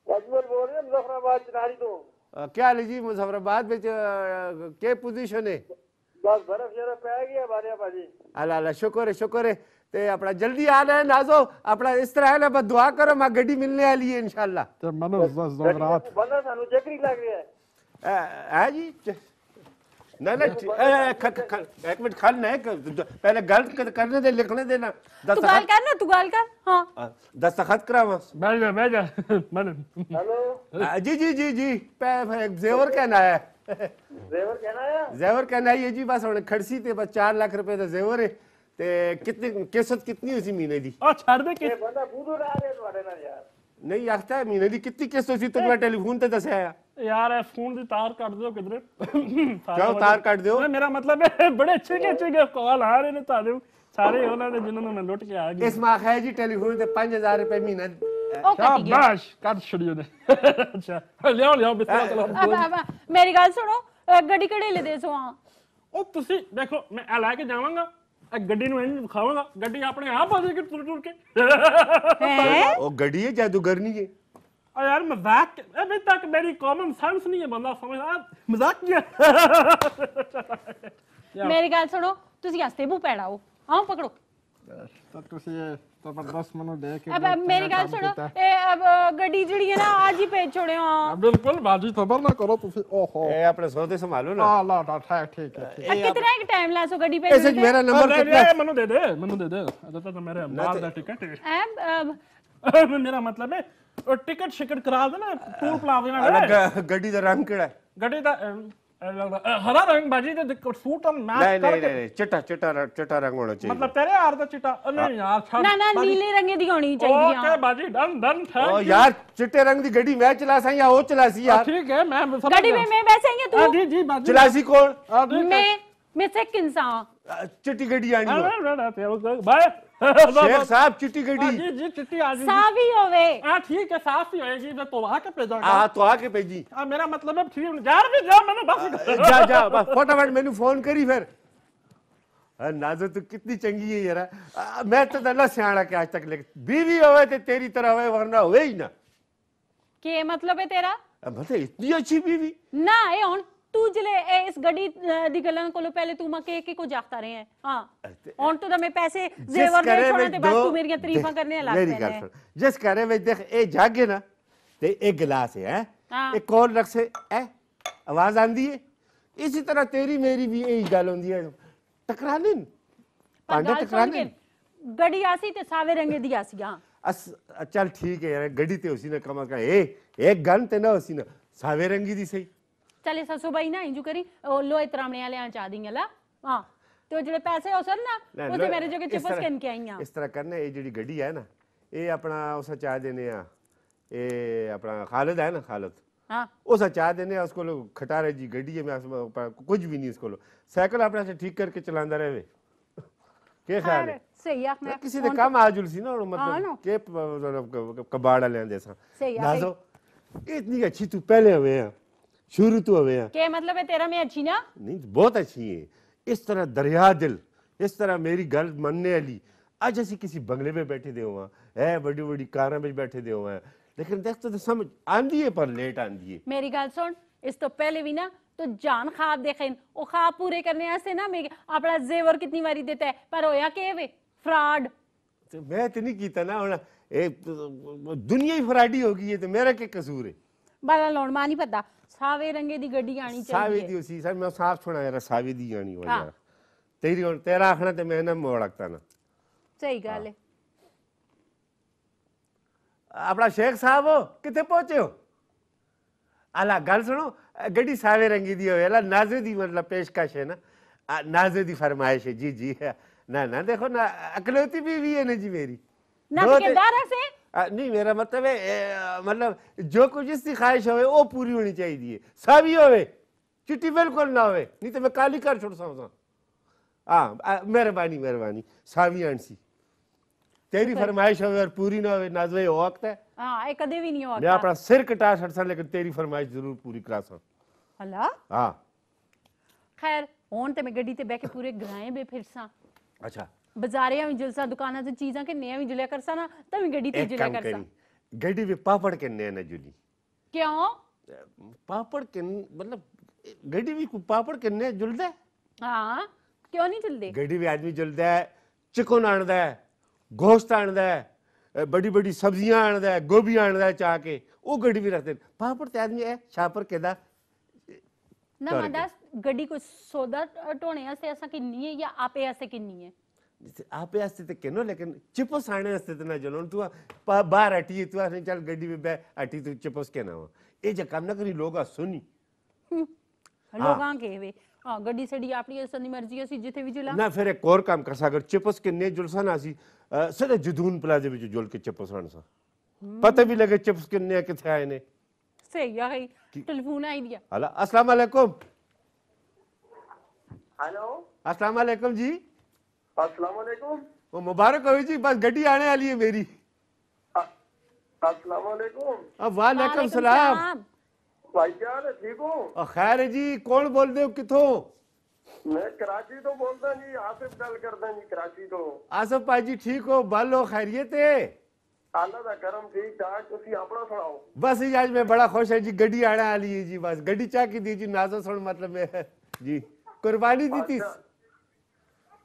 बोल रहे मुजफ्फराबाद तो क्या हाल जी मुजफ्फराबाद में के पोजीशन है बस बर्फ शर्फ पै गई हमारे भाजी अला अला शुक्र है शुक्र है ते अपना जल्दी आना है नाजो अपना इस तरह है ना बस दुआ करो मां गड्डी मिलने वाली है इंशाल्लाह ते मनो बस दो रात बंदा सानू चक्री लग रही है है जी ना ना एक मिनट खाली ना पहले गल करने दे लिखने देना तू गाल कर ना तू गाल कर हां दस्तखत करा बस बैठ जा बैठ जा मन हेलो जी जी जी जी जेवर कहना है जेवर कहना है जेवर कहना है जी बस हुन खड़सी ते बस 4 लाख रुपए दा जेवर है ते कितने किस्त कितनी हुई महीने दी ओ छड़ दे के बंदा बूढ़ो रहा है तुम्हारे ना यार नहीं आखता है महीने दी कितनी किस्त हुई तुमने टेलीफोन ते दसया ਯਾਰ ਇਹ ਫੋਨ ਦੀ ਤਾਰ ਕੱਟ ਦਿਓ ਕਿਧਰੇ ਕਿਉਂ ਤਾਰ ਕੱਟ ਦਿਓ ਮੇਰਾ ਮਤਲਬ ਹੈ ਬੜੇ ਅੱਛੇ ਚਿਕੇ ਕਾਲ ਆ ਰਹੇ ਨੇ ਤੁਹਾਨੂੰ ਸਾਰੇ ਉਹਨਾਂ ਦੇ ਜਿਨ੍ਹਾਂ ਨੂੰ ਮੈਂ ਲੁੱਟ ਕੇ ਆ ਗਿਆ ਇਸ ਮਾਖਾ ਹੈ ਜੀ ਟੈਲੀਫੋਨ ਤੇ 5000 ਰੁਪਏ ਮਹੀਨਾ ਸ਼ਾਬਾਸ਼ ਕੱਟ ਛੜਿਓ ਨੇ ਅੱਛਾ ਲਿਆਓ ਲਿਆਓ ਬਿਸਤਰਾ ਚਲੋ ਮੇਰੀ ਗੱਲ ਸੁਣੋ ਗੱਡੀ ਘੜੇਲੇ ਦੇ ਸਵਾ ਉਹ ਤੁਸੀਂ ਦੇਖੋ ਮੈਂ ਇਹ ਲੈ ਕੇ ਜਾਵਾਂਗਾ ਇਹ ਗੱਡੀ ਨੂੰ ਇੰਜ ਖਾਵਾਂਗਾ ਗੱਡੀ ਆਪਣੇ ਆਪ ਆ ਜਾਏਗੀ ਟੁਰ ਟੁਰ ਕੇ ਉਹ ਗੱਡੀ ਹੈ ਜਾਦੂਗਰਨੀ ਹੈ ਆ ਯਾਰ ਮਜ਼ਾਕ ਅਭੀ ਤੱਕ ਮੇਰੀ ਕਾਮਨ ਸੈਂਸ ਨਹੀਂ ਹੈ ਬੰਦਾ ਸਮਝਦਾ ਮਜ਼ਾਕ ਕੀ ਮੇਰੀ ਗੱਲ ਸੁਣੋ ਤੁਸੀਂ ਹੱਸਦੇ ਬੂ ਪੈੜਾ ਹੋ ਆਓ ਪਕੜੋ ਤਾਂ ਤੁਸੀਂ ਜ਼ਬਰਦਸਤ ਮੈਨੂੰ ਦੇ ਕੇ ਅਬ ਮੇਰੀ ਗੱਲ ਸੁਣੋ ਇਹ ਅਬ ਗੱਡੀ ਜਿਹੜੀ ਹੈ ਨਾ ਆਜ ਹੀ ਭੇਜ ਛੋੜਿਓ ਆ ਬਿਲਕੁਲ ਬਾਜੀ ਤਬਰ ਨਾ ਕਰੋ ਤੁਸੀਂ ਓਹੋ ਇਹ ਆਪਣੇ ਸੋਤੇ ਸੰਭਾਲੋ ਨਾ ਆ ਲਾ ਠੀਕ ਠੀਕ ਹੈ ਕਿਤਨਾ ਇੱਕ ਟਾਈਮ ਲਾਸੋ ਗੱਡੀ ਭੇਜ ਦੇ ਮੇਰਾ ਨੰਬਰ ਕਿਤਨਾ ਮੈਨੂੰ ਦੇ ਦੇ ਮੈਨੂੰ ਦੇ ਦੇ ਅਦਾ ਤਾਂ ਮੇਰੇ ਨਾਲ ਦਾ ਟਿਕਟ ਹੈ ਮੇਰਾ ਮਤਲਬ ਹੈ ਉਹ ਟਿਕਟ ਸ਼ਿਕਟ ਕਰਾ ਦੇਣਾ ਟੂਰ ਪਲਾਵੇ ਨਾਲ ਗੱਡੀ ਦਾ ਰੰਗ ਕਿਹੜਾ ਹੈ ਗੱਡੀ ਦਾ हरा रंग बाजी तो सूट और मैच नहीं नहीं नहीं चिट्टा चिट्टा चिट्टा रंग होना चाहिए मतलब तेरे हाँ। यार तो चिट्टा नहीं यार छाड़ ना ना नीले रंग दी होनी चाहिए ओके हाँ। बाजी डन डन थैंक यू यार चिट्टे रंग की गड्डी मैं चला सही या वो चला सी हाँ, यार ठीक है मैं गड्डी में मैं बैठे हैं तू जी जी बाजी चला सी कौन मैं मैं सेकंड सा चिट्टी गड्डी आनी बाय शेर साहब चिट्टी गड्डी हाँ, जी जी चिट्टी आ जी साफ ही होवे हां ठीक है साफ ही होएगी मैं तो वहां के भेजा हां तो आके पे जी हां मेरा मतलब है ठीक यार भी जा मैंने बस हाँ, जा जा बस फटाफट मेनू फोन करी फिर हाँ, नाजो तो तू कितनी चंगी है यार मैं तो दला तो सियाणा के आज तक लेके बीवी होवे ते तो तेरी तरह होवे वरना होवे ही ना के मतलब है तेरा मतलब इतनी अच्छी बीवी ना ए हुन ਤੂੰ ਇਹ ਇਸ ਗੱਡੀ ਦੀ ਗੱਲਾਂ ਕੋਲੋਂ ਪਹਿਲੇ ਤੂੰ ਮੱਕੇ ਕਿ ਕੋ ਜਾਖਤਾ ਰਹੇ ਹੈ ਹਾਂ ਹੁਣ ਤੋਂ ਮੈਂ ਪੈਸੇ ਜ਼ੇਵਰ ਦੇ ਛੋੜਨ ਤੇ ਬਾਅਦ ਤੂੰ ਮੇਰੀਆਂ ਤਾਰੀਫਾਂ ਕਰਨੇ ਲੱਗ ਪੈਣਾ ਹੈ ਜਿਸ ਕਰੇ ਵਿੱਚ ਦੇਖ ਇਹ ਜਾਗ ਨਾ ਤੇ ਇਹ ਗਲਾਸ ਹੈ ਇਹ ਕੋਲ ਰੱਖ ਸੇ ਐ ਆਵਾਜ਼ ਆਂਦੀ ਹੈ ਇਸੇ ਤਰ੍ਹਾਂ ਤੇਰੀ ਮੇਰੀ ਵੀ ਇਹ ਗੱਲ ਹੁੰਦੀ ਹੈ ਟਕਰਾ ਲੈਣ ਪਾਂਡਾ ਟਕਰਾ ਲੈਣ ਗੜੀ ਆਸੀ ਤੇ ਸਾਵੇ ਰੰਗੇ ਦੀ ਆਸੀਆਂ ਅਸ ਚਲ ਠੀਕ ਹੈ ਯਾਰ ਗੜੀ ਤੇ ਉਸੀ ਨਾ ਕਮਾ ਕਾ ਇਹ ਇੱਕ ਗਨ ਤੇ ਨਾ ਉਸੀ ਨਾ ਸਾਵੇ ਰੰਗੀ ਦੀ ਸਹੀ चल ससो ਸੁਬਾਈ ना इंजू करी लो ਲੋਏ ਤਰਾਮਣੇ ਵਾਲਿਆਂ ਚ ਆ ਦੀਆਂ ਲਾ ਹਾਂ ਤੇ ਉਹ ਜਿਹੜੇ ਪੈਸੇ ਹੋ ਸਰ मेरे ਉਹਦੇ ਮੇਰੇ ਜੋ ਕਿ ਚਿਪਸ ਕਿਨ ਕੇ ਆਈਆਂ ਇਸ ਤਰ੍ਹਾਂ ਕਰਨਾ ਇਹ ਜਿਹੜੀ ਗੱਡੀ ਹੈ ਨਾ ਇਹ ਆਪਣਾ ਉਸ ਚਾਹ अपना खालिद है ना खालिद हाँ उस चाह देने उसको लोग खटा जी गड्डी में कुछ भी नहीं उसको लोग साइकिल अपने से ठीक करके चलांदा रहे मतलब मतलब हाँ, के ख्याल मतलब है किसी ना मतलब के कबाड़ा लेंदे सा नाजो इतनी अच्छी तू पहले हुए हैं शुरू तो हुए क्या मतलब है तेरा मैं अच्छी ना नहीं बहुत अच्छी है इस तरह दरिया दिल इस तरह मेरी गल मनने वाली अज असी किसी बंगले में बैठे दे हुआ है बड़ी बड़ी कार में बैठे दे हुआ है लेकिन देख तो समझ आंधी है पर लेट आंधी है मेरी गल सुन इस तो पहले भी ना तो जान खाब देखें वो खाब पूरे करने ऐसे ना मैं अपना जेवर कितनी बारी देता है पर होया के वे फ्रॉड तो मैं तो नहीं कीता ना होना तो दुनिया ही फ्रॉडी हो गई है तो मेरा क्या कसूर है ਬਾਲਾ ਲਾਉਣ ਮਾ ਨਹੀਂ ਪਤਾ ਸਾਵੇ ਰੰਗੇ ਦੀ ਗੱਡੀ ਆਣੀ ਚਾਹੀਦੀ ਸਾਵੇ ਦੀ ਉਸੀ ਸਾ ਮੈਂ ਸਾਫ ਸੁਣਾ ਯਾਰ ਸਾਵੇ ਦੀ ਆਣੀ ਹੋ ਯਾਰ ਤੇਰੀ ਹੁਣ ਤੇਰਾ ਆਖਣਾ ਤੇ ਮੈਂ ਨਾ ਮੋੜਕਤਾ ਨਾ ਸਹੀ ਗੱਲ ਹੈ ਆਪਣਾ ਸ਼ੇਖ ਸਾਹਿਬ ਕਿੱਥੇ ਪਹੁੰਚੇ ਹੋ ਆਲਾ ਗੱਲ ਸੁਣੋ ਗੱਡੀ ਸਾਵੇ ਰੰਗੀ ਦੀ ਹੋਵੇ ਅਲਾ ਨਾਜ਼ੇ ਦੀ ਮਤਲਬ ਪੇਸ਼ਕਸ਼ ਹੈ ਨਾ नाजे ਦੀ ਫਰਮਾਇਸ਼ ਹੈ ਜੀ ਜੀ ਨਾ ਨਾ ਦੇਖੋ ਨਾ ਅਕਲੋਤੀ ਵੀ ਵੀ ਹੈ ਨਾ ਜੀ ਮੇਰੀ ਨਾ के ਸੇ नहीं मेरा मतलब है मतलब जो कुछ इसकी ख्वाहिश होवे वो पूरी होनी चाहिए सब ही होवे चिट्ठी बिल्कुल ना होवे नहीं तो मैं काली कर छोड़ सकता हाँ मेहरबानी मेहरबानी सावी आंसी तेरी फरमाइश होवे और पूरी ना होवे नाजवे हो वक्त है हां एक कदे भी नहीं हो मैं अपना सिर कटा सकता लेकिन तेरी फरमाइश जरूर पूरी करा सकता हला हां खैर होन ते मैं गड्डी ते बैठ के पूरे ग्राएं बे फिरसा अच्छा बाजारिया भी जुलसा दुकाना से चीजा ਕਿ ਨੇ ਵੀ ਜੁਲਿਆ ਕਰਸਾ ना ਤਾਂ भी गड्डी ਤੇ एक करसा गड्डी भी पापड़ के ने जुली क्यों पापड़ के मतलब गड्डी भी पापड़ के जुलदा हां क्यों नहीं जुलदे गड्डी भी आदमी जुलदा है चिकन आणदा है गोश्त आणदा है बड़ी बड़ी सब्जियां आणदा है गोभी आणदा है वो गड्डी भी रखते पापड़ ते आदमी है छापर केदा ਨਾ ਮੈਂ ਦੱਸ ਗੱਡੀ ਕੋਈ ਸੌਦਾ ਢੋਣੇ ਵਾਸਤੇ ਅਸਾਂ है या आपे ऐसे ਵਾਸਤੇ ਕਿੰਨੀ आप आपे आस्ते नो लेकिन चिपो साणे आस्ते ना जलो तू बाहर हटी तू आने चल गड्डी में बैठ हटी तू चिपस के ना ए जे काम ना करी लोग सुनी हम्म। हाँ। लोगा के वे हां गड्डी सड़ी आपड़ी असनी मर्जी असी जिथे भी जुला ना फिर एक और काम कर सा अगर चिपस के ने जुलसा ना सी सदा जदून प्लाजे में जुल के चिपस रण सा हम्म। पता भी लगे चिपस के ने किथे आए ने सही या गई टेलीफोन आई दिया हला अस्सलाम वालेकुम हेलो अस्सलाम वालेकुम जी वो मुबारक हो जी बस गड्डी आने वाली है मेरी वालेकुम सलाम भाई है ठीक हो खैर जी कौन बोल रहे हो कितो मैं कराची तो बोलता जी आसिफ गल करता जी कराची तो आसिफ भाई जी ठीक हो बल खैरियत है अल्लाह दा करम ठीक ठाक ਤੁਸੀਂ ਆਪਣਾ ਸੁਣਾਓ ਬਸ ਜੀ ਅੱਜ ਮੈਂ ਬੜਾ ਖੁਸ਼ ਹਾਂ ਜੀ ਗੱਡੀ ਆਣਾ ਵਾਲੀ ਹੈ ਜੀ ਬਸ ਗੱਡੀ ਚਾਹ ਕੇ ਦੀ ਜੀ ਨਾਜ਼ੋ ਸੁਣ ਮਤਲਬ ਹੈ ਜੀ ਕੁਰਬਾਨੀ ਦਿੱਤੀ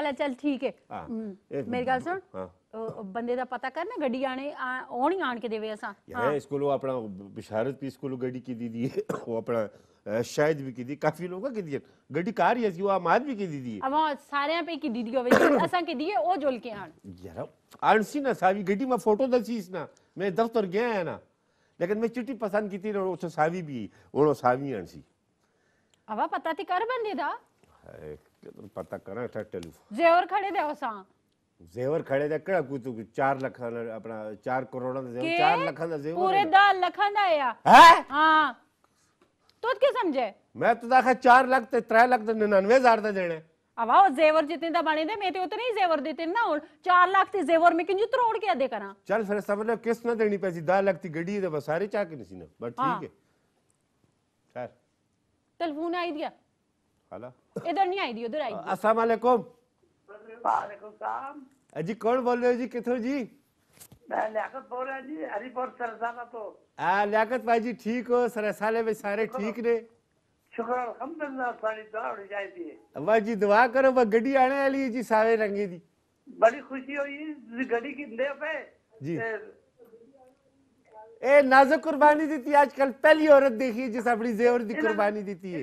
ਅਲਾ ਚੱਲ ਠੀਕ ਹੈ ਹਾਂ ਮੇਰੀ ਗੱਲ ਸੁਣ ਹਾਂ ਬੰਦੇ ਦਾ ਪਤਾ ਕਰ ਨਾ ਗੱਡੀ ਆਣੇ ਆਉਣੀ ਆਣ ਕੇ ਦੇਵੇ ਅਸਾਂ ਹਾਂ ਇਸ ਕੋਲੋਂ ਆਪਣਾ ਬਿਸ਼ਾਰਤ ਵੀ ਇਸ ਕੋਲੋਂ ਗੱਡੀ ਕੀ ਦੀਦੀ ਉਹ ਆਪਣਾ ਸ਼ਾਇਦ ਵੀ ਕੀਤੀ ਕਾਫੀ ਲੋਕਾਂ ਕੀ ਦੀਏ ਗੱਡੀ ਕਾਰ ਹੀ ਸੀ ਉਹ ਆਮਾਦ ਵੀ ਕੀ ਦੀਦੀ ਅਵਾ ਸਾਰਿਆਂ ਪੇ ਕੀ ਦੀਦੀ ਹੋਵੇ ਅਸਾਂ ਕੀ ਦੀਏ ਉਹ ਜੁਲ ਕੇ ਆਣ ਯਾਰ ਆਣ ਸੀ ਨਾ ਸਾਵੀ ਗੱਡੀ ਮੈਂ ਫੋਟੋ ਦਸੀ ਇਸ ਨਾ ਮੈਂ ਦਫ਼ਤਰ ਗਿਆ ਹੈ ਨਾ लेकिन मैं चिट्ठी पसंद की थी और सावी भी और सावी आन सी अवा पता थी कर बंदे दा पता करा था टेलीफोन जेवर खड़े दे ओसा जेवर खड़े दे कड़ा कुछ तू 4 लाख दा अपना 4 करोड़ दा जेवर 4 लाख दा जेवर पूरे 10 लाख दा आया हैं हां तो के समझे मैं तो दाखा 4 लाख ते 3 लाख ते 99000 दा देने अब ओ जेवर जितने दा बने दे मैं ते उतने ही जेवर देते ना और 4 लाख ते जेवर में किंजू तोड़ के दे करा चल फिर समझ लो किस्त ना देनी पैसी 10 लाख ती गड्डी दे बस सारे चाके नहीं सी ना बट ठीक है सर टेलीफोन आई दिया हेलो इधर नहीं आई दी उधर आई अस्सलाम वालेकुम वालेकुम सलाम अजी कौन बोल रहे हो जी किथो जी मैं लियाकत बोल रहा जी हरिपुर सरसाला तो हां लियाकत भाई जी ठीक हो सरसाले में सारे ठीक ने शुक्र अल्हम्दुलिल्लाह सारी दौड़ जाए दी अब्बा जी दुआ करो वो गड्डी आने वाली है जी सारे रंगे दी बड़ी खुशी हुई गड्डी किंदे पे जी ए नाजुक कुर्बानी दी थी आजकल पहली औरत देखी जिस अपनी जेवर दी कुर्बानी दी थी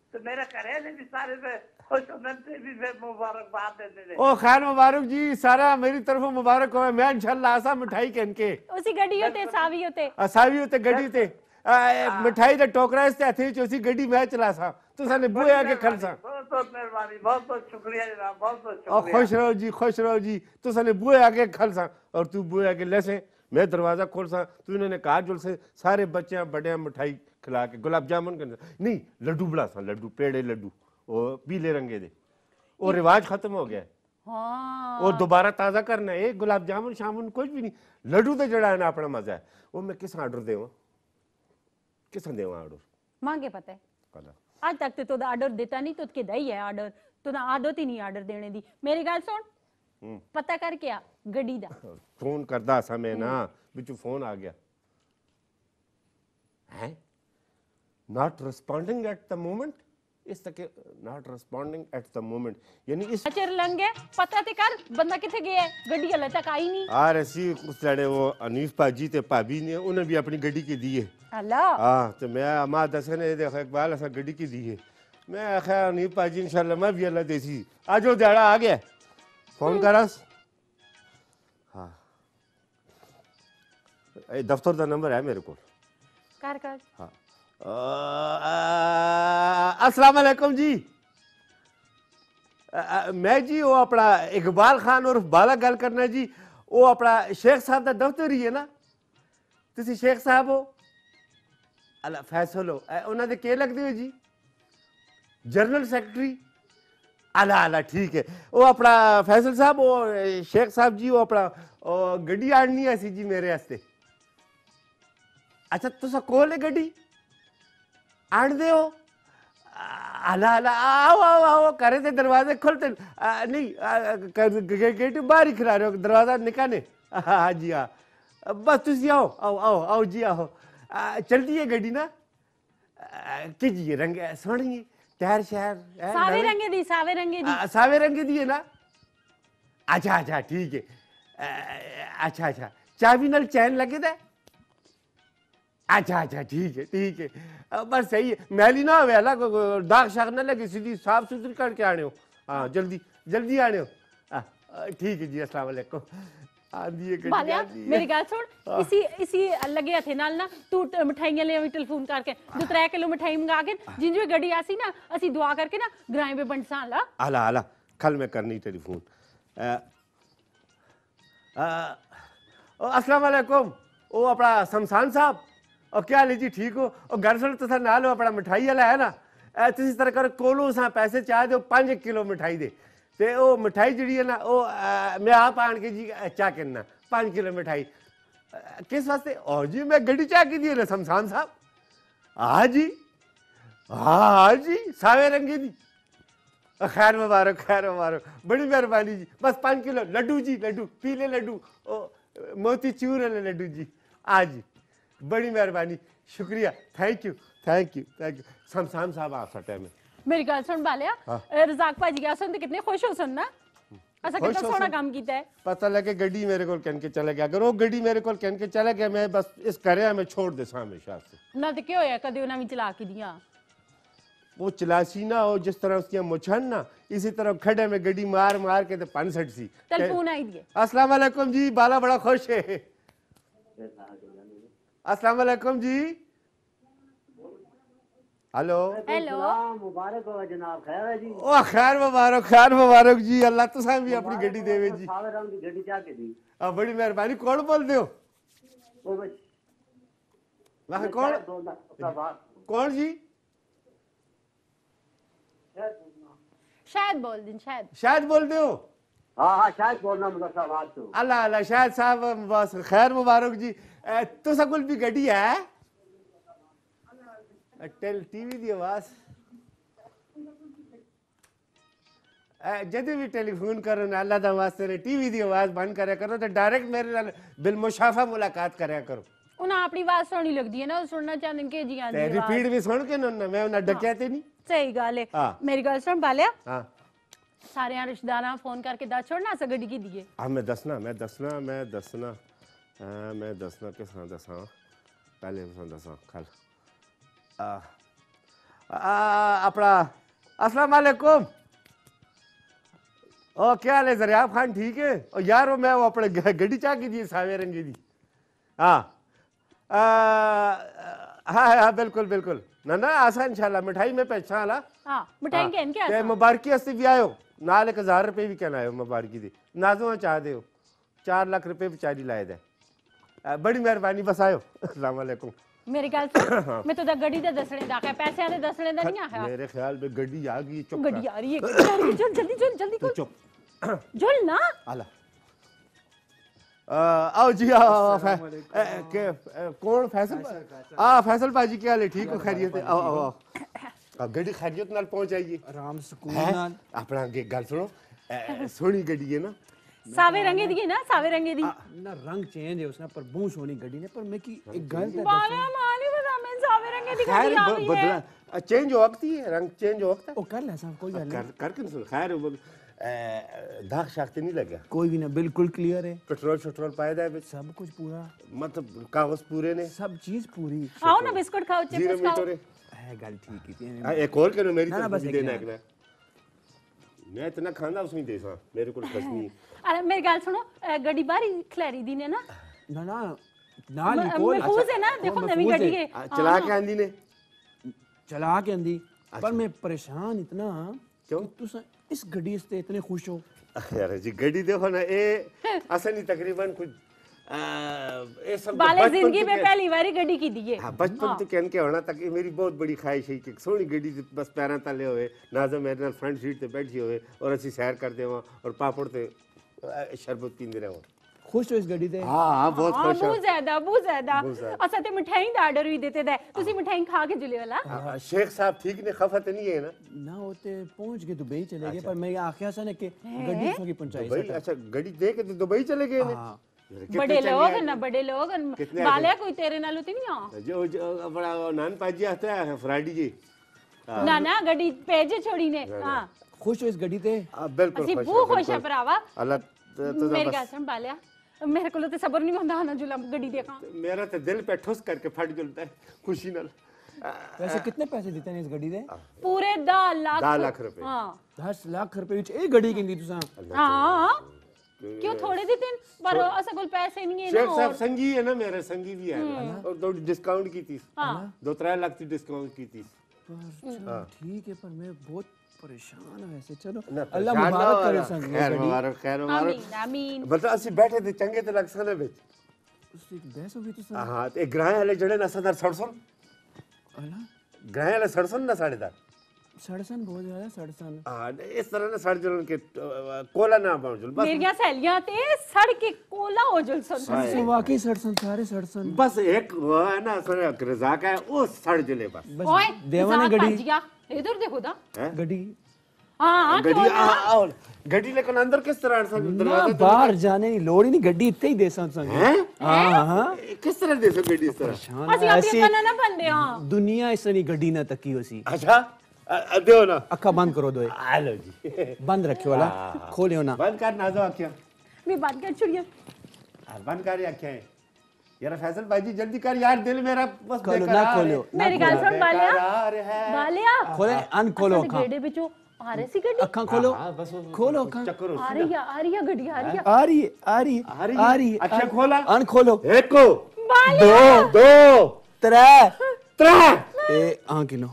तो मेरा करे नहीं सारे पे तो मुबारकबाद देने ओ खान मुबारक जी सारा मेरी तरफ मुबारक हो मैं इंशाल्लाह आसा मिठाई कहन के उसी गड्डी होते तो- सावी होते सावी होते गड्डी होते हाँ। मिठाई दा टोकरा इस हथे च उसी गड्डी मैं चला सा तो सने बुए आके खन सा बहुत बहुत शुक्रिया जनाब बहुत बहुत शुक्रिया खुश रहो जी खुश रहो जी तो सने बुए आके खल सा और तू बुए आके लेसे मैं दरवाजा खोल सा तू तो इन्होंने कहा जुल से सारे बच्चे बड़े मिठाई खिला के गुलाब जामुन के नहीं लड्डू बड़ा सा लड्डू पेड़े लड्डू और पीले रंगे दे वो रिवाज खत्म हो गया है हाँ। और दोबारा ताज़ा करना है गुलाब जामुन शामुन कुछ भी नहीं लड्डू तो जड़ा है ना अपना मजा है वो मैं किस ऑर्डर दे किस दे ऑर्डर मांगे पता है आज तक तो तोदा ऑर्डर देता नहीं तो के दई है ऑर्डर तो ना आदत ही नहीं ऑर्डर देने दी मेरी गल सुन हम्म। पता कर क्या गड्डी दा फोन करदा समय ना हम्म। बिचू फोन आ गया हैं not responding at the moment इस तक not responding at the moment यानी इस अचर अच्छा, लंगे पता ते तो कर बंदा किथे गया गड्डी हले तक आई नहीं आ रसी उस लड़े वो अनीफ पाजी ते पाबी ने उन्हें भी अपनी गड्डी की दी है अल्लाह हां तो मैं अम्मा दसे ने देखो इकबाल असा गड्डी की दी है मैं खैर अनीफ पाजी इंशाल्लाह मैं भी अल्लाह देसी आज वो दाड़ा आ गया फोन करस हां दफ्तर का नंबर है मेरे को कर कर हां असलम जी मैं जी वो अपना इकबाल खान और बाला गल करना जी वो अपना शेख साहब का दफ्तर ही है ना तुम शेख साहब हो अला फैसलो उन्होंने के लगते हो जी जनरल सैकटरी अला अला ठीक है वो अपना फैसल साहब वो शेख साहब जी वो अपना गड्डी आननी है जी मेरे अच्छा तुसा कोल है गड्डी आणदे हो आला आला आओ आओ आओ करे थे दरवाजे खोलते नहीं गेट बाहर ही खिला रहे हो दरवाजा निकाने हाँ, हाँ जी हाँ बस तुम आओ आओ आओ आओ जी आओ चलती है गड्डी ना कि रंग सोहनी तैयार शहर सावे रंगे दी सावे रंगे दी सावे रंगे दी है ना अच्छा अच्छा ठीक है अच्छा अच्छा चाबी नल चैन लगे थे अच्छा अच्छा ठीक है ठीक है बस सही है मैली ना हो अलग दाग शाग ना लगे सीधी साफ सुथरी करके आने हो हाँ, हाँ। जल्दी जल्दी आने हो ठीक है जी असला मेरी हाँ। हाँ। अस्सलाम वालेकुम ओ अपना शमशान साहब और क्या हाल जी ठीक हो और घर सुन ना लो अपना मिठाई वाला है ना ए तरह कर कोलो सा पैसे चाह दो पांच किलो मिठाई दे ते ओ मिठाई जी है ना वो मैं आप आन के जी चाह कहना पांच किलो मिठाई किस वास्ते और जी मैं गड्डी चाह की दी शमशान साहब हाँ जी हाँ हाँ जी सावे रंगे दी खैर मुबारक खैर मुबारक बड़ी मेहरबानी जी बस पांच किलो लड्डू जी लड्डू पीले लड्डू मोती चूर वाले लड्डू जी आ जी बड़ी मेहरबानी शुक्रिया thank you thank you thank you Shamshan साहब आ सटे में मेरी गल सुन बालिया हाँ। रजाक भाजी गया सुन तो कितने खुश हो सुन ना असा तो जिस तरह उसकी तरह खड़े में मार के तो पन सट सी जी बाला बड़ा खुश है अस्सलाम वालेकुम जी हेलो हेलो मुबारक हो जनाब खैर है जी ओ खैर मुबारक खैर मुबारक जी अल्लाह तो साहब भी अपनी गड्डी देवे जी सारे राम की गड्डी चाके के दी आ बड़ी मेहरबानी कौन बोल दियो ओ भाई मैं कौन कौन जी शायद बोल दिन शायद शायद बोल दियो हां हां शायद बोलना मुबारक साहब तो। अल्लाह अल्लाह शायद साहब खैर मुबारक जी तुस कोल भी गड्डी है टेल टीवी दी आवाज जदे भी टेलीफोन करो ना अल्लाह दा वास्ते रे टीवी दी आवाज बंद करया करो ते डायरेक्ट मेरे नाल बिल मुशाफा मुलाकात करया करो उना अपनी आवाज सुननी लगदी है ना सुनना चाहन के जी आंदी है रिपीट भी सुन के ना मैं उना हाँ। डकया ते नहीं सही गल है हाँ। मेरी गल सुन बाले हां सारे रिश्तेदारा फोन करके दस छोड़ना सगड़ी की दिए हां मैं दसना मैं दसना मैं दसना हाँ, आ, मैं दसना किसना दसा पहले तुसा दसा खल अपना अस्सलाम वालेकुम ओ क्या हाल है जरियाब खान ठीक है और यार वो मैं वो अपने गड्डी चाह की दी सावे रंगी दी हाँ हाँ हाँ बिल्कुल बिल्कुल ना ना आसान इंशाल्लाह मिठाई में पहचान ला हां मिठाई के इनके मुबारकी हस्ती भी आयो नाल हजार रुपये भी कहना आयो मुबारकी दी नाजो चाह दे चार लाख रुपये बेचारी लाए दे बड़ी मेहरबानी बस आयो अलैकुम मेरे ख्याल से मैं तो गड्डी दा दसने दा के पैसे आले दसने दा नहीं आ मेरे ख्याल में गड्डी आ गई चुप गड्डी आ रही है चल जल्दी चल जल्दी चुप झोल ना आला आओ जी आओ के कौन फैसल आ फैसल भाई क्या हाल ठीक हो खैरियत है आओ आओ गड्डी खैरियत नाल पहुंच आई है आराम सुकून नाल अपना गल सुनो सोनी गड्डी है ना सावे रंगे दी ना सावे रंगे दी ना रंग चेंज है उसने पर बूंस होनी गड्डी ने पर मैं की एक ਇੱਕ ਗੱਲ ਤਾਂ ਬਾਲਾ ਮਾਲੀ ਬਤਾ ਮੈਂ ਸਾਵੇ ਰੰਗੇ ਦੀ ਗੱਡੀ ਆ ਰਹੀ चेंज होती है रंग चेंज होता है ओ कर ले साहब कोई कर करके सुन खैर वो दाग शाख नहीं लगा कोई भी ना बिल्कुल क्लियर है पेट्रोल शेट्रोल पाया जाए सब कुछ पूरा मतलब कागज पूरे ने सब चीज पूरी आओ ना बिस्कुट खाओ चिप्स खाओ है गल ठीक है एक और करो मेरी तरफ देना है ਮੈਂ ਇਤਨਾ ਖਾਂਦਾ ਉਸ ਨਹੀਂ ਦੇਸਾਂ ਮੇਰੇ ਕੋਲ ਕਸਮੀ अरे मेरी गल सुनो अ, गड्डी बाहर ही खलैरी दी ने ना ना ना ना म- निकोल महफूज अच्छा, है ना देखो नवी महफूज गड्डी है। है आ, चला हाँ, के आंदी ने चला के अंदी पर अच्छा। मैं परेशान इतना क्यों? कि तुस इस गड्डी से इतने खुश हो अरे यार जी गड्डी बाले जिंदगी में पहली बारी गड्डी की दी है हां बचपन हाँ। तो कहन के होना तक मेरी बहुत बड़ी ख्वाहिश है कि सोनी गड्डी बस पैरों तले होवे नाजम मेरे नाल फ्रंट सीट ते बैठी होवे और असि सैर करदे हां और पापड़ ते शरबत पींदे रहो ਖੁਸ਼ ਹੋ ਇਸ ਗੱਡੀ ਤੇ ਹਾਂ ਹਾਂ ਬਹੁਤ ਖੁਸ਼ ਹਾਂ ਬਹੁਤ ਜ਼ਿਆਦਾ ਬਹੁਤ ਜ਼ਿਆਦਾ ਅਸਾਂ ਤੇ ਮਠਾਈ ਦਾ ਆਰਡਰ ਵੀ ਦਿੱਤੇ ਦਾ ਤੁਸੀਂ ਮਠਾਈ ਖਾ ਕੇ ਜੁਲੇ ਵਾਲਾ ਸ਼ੇਖ ਸਾਹਿਬ ਠੀਕ ਨੇ ਖਫਤ ਨਹੀਂ ਹੈ ਨਾ ਨਾ ਉਹ ਤੇ ਪਹੁੰਚ ਕੇ ਦੁਬਈ ਚਲੇ ਗਏ ਪਰ ਮੈਂ ਆਖਿਆ ਸਨ ਕਿ ਗੱਡੀ ਸੋ ਕੀ ਪਹੁੰਚਾਈ ਸੀ ਅੱਛਾ ਗੱਡੀ ਦੇ ਕੇ ਦੁਬਈ ਚਲੇ ਗਏ ਨੇ ਬੜੇ ਲੋਗ ਨਾ ਬੜੇ ਲੋਗ लोग ਕੋਈ ਤੇਰੇ ਨਾਲ ਉਤੀ ਨਹੀਂ ਆ ਜੋ ਆਪਣਾ ਨਾਨ ਪਾਜੀ जो अपना ਫਰਾਈਡੀ ਜੀ ਨਾ ਨਾ ਗੱਡੀ ਪੇਜ ਛੋੜੀ ਨੇ ਹਾਂ ਖੁਸ਼ ਹੋ ਇਸ ਗੱਡੀ ਤੇ ਬਿਲਕੁਲ ਅਸੀਂ ਬਹੁਤ ਖੁਸ਼ ਹਾਂ ਭਰਾਵਾ ਅੱਲਾ ਤੇ ਮੇਰੇ ਘਰ ਬਸ ਲਿਆ ਮੇਰੇ ਕੋਲ ਤੇ ਸਬਰ ਨਹੀਂ ਹੁੰਦਾ ਨਾ ਜੁਲਮ ਗੱਡੀ ਦੇਖਾਂ ਮੇਰਾ ਤੇ ਦਿਲ ਪੇ ਠੁਸ ਕਰਕੇ ਫਟ ਜੁਲਦਾ ਹੈ ਖੁਸ਼ੀ ਨਾਲ ਵੈਸੇ ਕਿੰਨੇ ਪੈਸੇ ਦਿੱਤੇ ਨੇ ਇਸ ਗੱਡੀ ਦੇ ਪੂਰੇ 10 ਲੱਖ 10 ਲੱਖ ਰੁਪਏ। ਹਾਂ 10 ਲੱਖ ਰੁਪਏ ਵਿੱਚ ਇਹ ਗੱਡੀ ਕਿੰਦੀ ਤੁਸੀਂ ਹਾਂ क्यों थोड़े दे दिन पर ऐसा कोई पैसे नहीं है ना शेख साहब संगी है ना मेरे संगी भी है हम्म। और दो डिस्काउंट की थी हां दो त्रै लाख की डिस्काउंट की थी हम्म। हां ठीक है पर मैं बहुत परेशान हूं ऐसे चलो अल्लाह मुबारक करे संगी खैर मुबारक खैर मुबारक आमीन मतलब ਅਸੀਂ ਬੈਠੇ ਤੇ ਚੰਗੇ ਤੇ ਲੱਗ ਸਕਨੇ ਵਿੱਚ ਉਸ ਇੱਕ ਬਹਿਸ ਹੋ ਗਈ ਤੁਸੀਂ ਹਾਂ ਤੇ ਗ੍ਰਾਹ ਵਾਲੇ ਜਿਹੜੇ ਨਾ ਸਦਰ 600 ਅਲਾ ਗ੍ਰਾਹ ਵਾਲੇ 600 ਨਾ 650 सड़सन बहुत ज्यादा सड़सन हां इस तरह ना सड़जन के कोला ना बणजुल बस मेरे सहेलियां ते सड़ के कोला हो जुल सड़सन वाकई सड़सन सारे सड़सन बस एक वो है ना सर रजा का है वो सड़जले बस ओए देवाने गड़ी इधर देखो दा गड़ी हां गड़ी और गड्डी लेकिन अंदर किस तरह से दरवाजा तो- बाहर जाने नहीं लोड़ ही नहीं गड्डी इतने ही देसा संग हां हां किस तरह देसो गड्डी इस तरह परेशान ऐसी दुनिया ऐसे नहीं गड्डी ना तकी होसी अच्छा दो ना अक्का बंद करो दो आलो जी बंद रखियो वाला खोलियो ना बंद कर नाजो दो मैं बंद कर छुड़िया हर बंद कर अखियां यार फैसल भाई जी जल्दी कर यार दिल मेरा बस खोलो ना खोलियो मेरी गाल सुन बालिया बालिया खोले अन खोलो अखा गेड़े बिचो आ रही सी गड्डी अखा खोलो बस खोलो अखा आ रही है आ रही है गड्डी आ रही है आ रही आ रही आ रही अच्छा खोला अन खोलो एको को दो दो त्रै त्रै ए आ किनो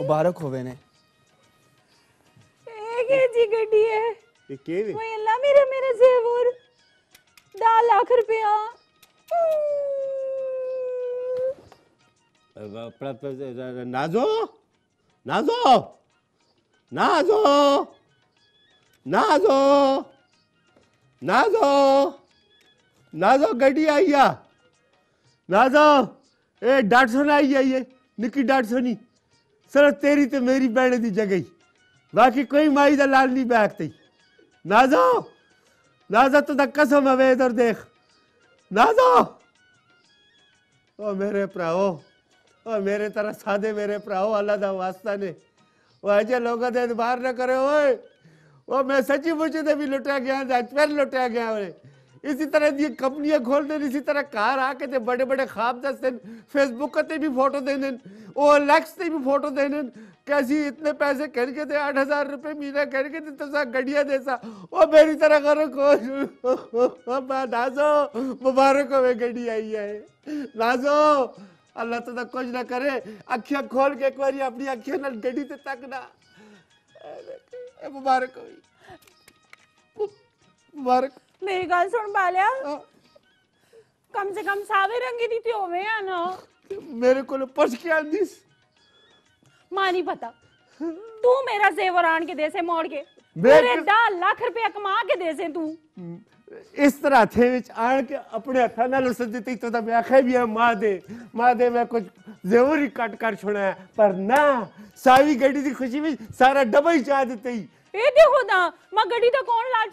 मुबारक होवे ने ए के जी गड्डी है ए के वे ओए अल्लाह मेरे मेरे जेवर 10 लाख रुपया तो नाजो नाजो नाजो नाजो नाजो नाजो गड्डी आई नाजो ए डाटसन आई आई निकी डाटसनी ते तो मेरी ਤੇ की जगह ही बाकी कोई माई का लाल नहीं ਲਾਲ ਨਹੀਂ ਬੈਕਤੀ ਨਾਜ਼ੋ नाजा तो कसम अवे इधर देख नाजो ओ मेरे भराओ ओ मेरे तरह सादे मेरे भराओ अल्लाह का वास्ता ने वो अजे लोगों के इंतजार ना करे वो ओ मैं सची मुझे भी लुटा गया फिर लुटा गया इसी तरह ये कंपनियां खोल देन इसी तरह कार आके ते बड़े बड़े ख्वाब दस दिन फेसबुक ते भी फोटो दे दें लैक्स ते भी फोटो दे दें कैसी इतने पैसे कर के थे आठ हजार रुपये महीना कर के थे तो गड़िया दे सा वो मेरी तरह करो को नाजो मुबारक हो गड़ी आई है नाजो अल्लाह तो कुछ ना करे अखियां खोल के एक बार अपनी अखियां ना गड़ी ते तक ना मुबारक हो मुबारक मेरी गल सुन बालिया हाँ। कम से कम सावे रंगी दी ते होवे या ना मेरे को पर्स के आंदी मां नहीं पता तू मेरा जेवर आन के देसे मोड़ के मेरे दा लाख रुपए कमा के देसे तू हम्म, इस तरह थे विच आन के अपने हाथ नाल उस दी तो मैं आखे भी मां दे मां दे मैं कुछ जेवर ही कट कर छोड़ा है पर ना सावी गड्डी दी खुशी में सारा ही चाह देते ही ए देखो ना मां गड्डी दा कौन ला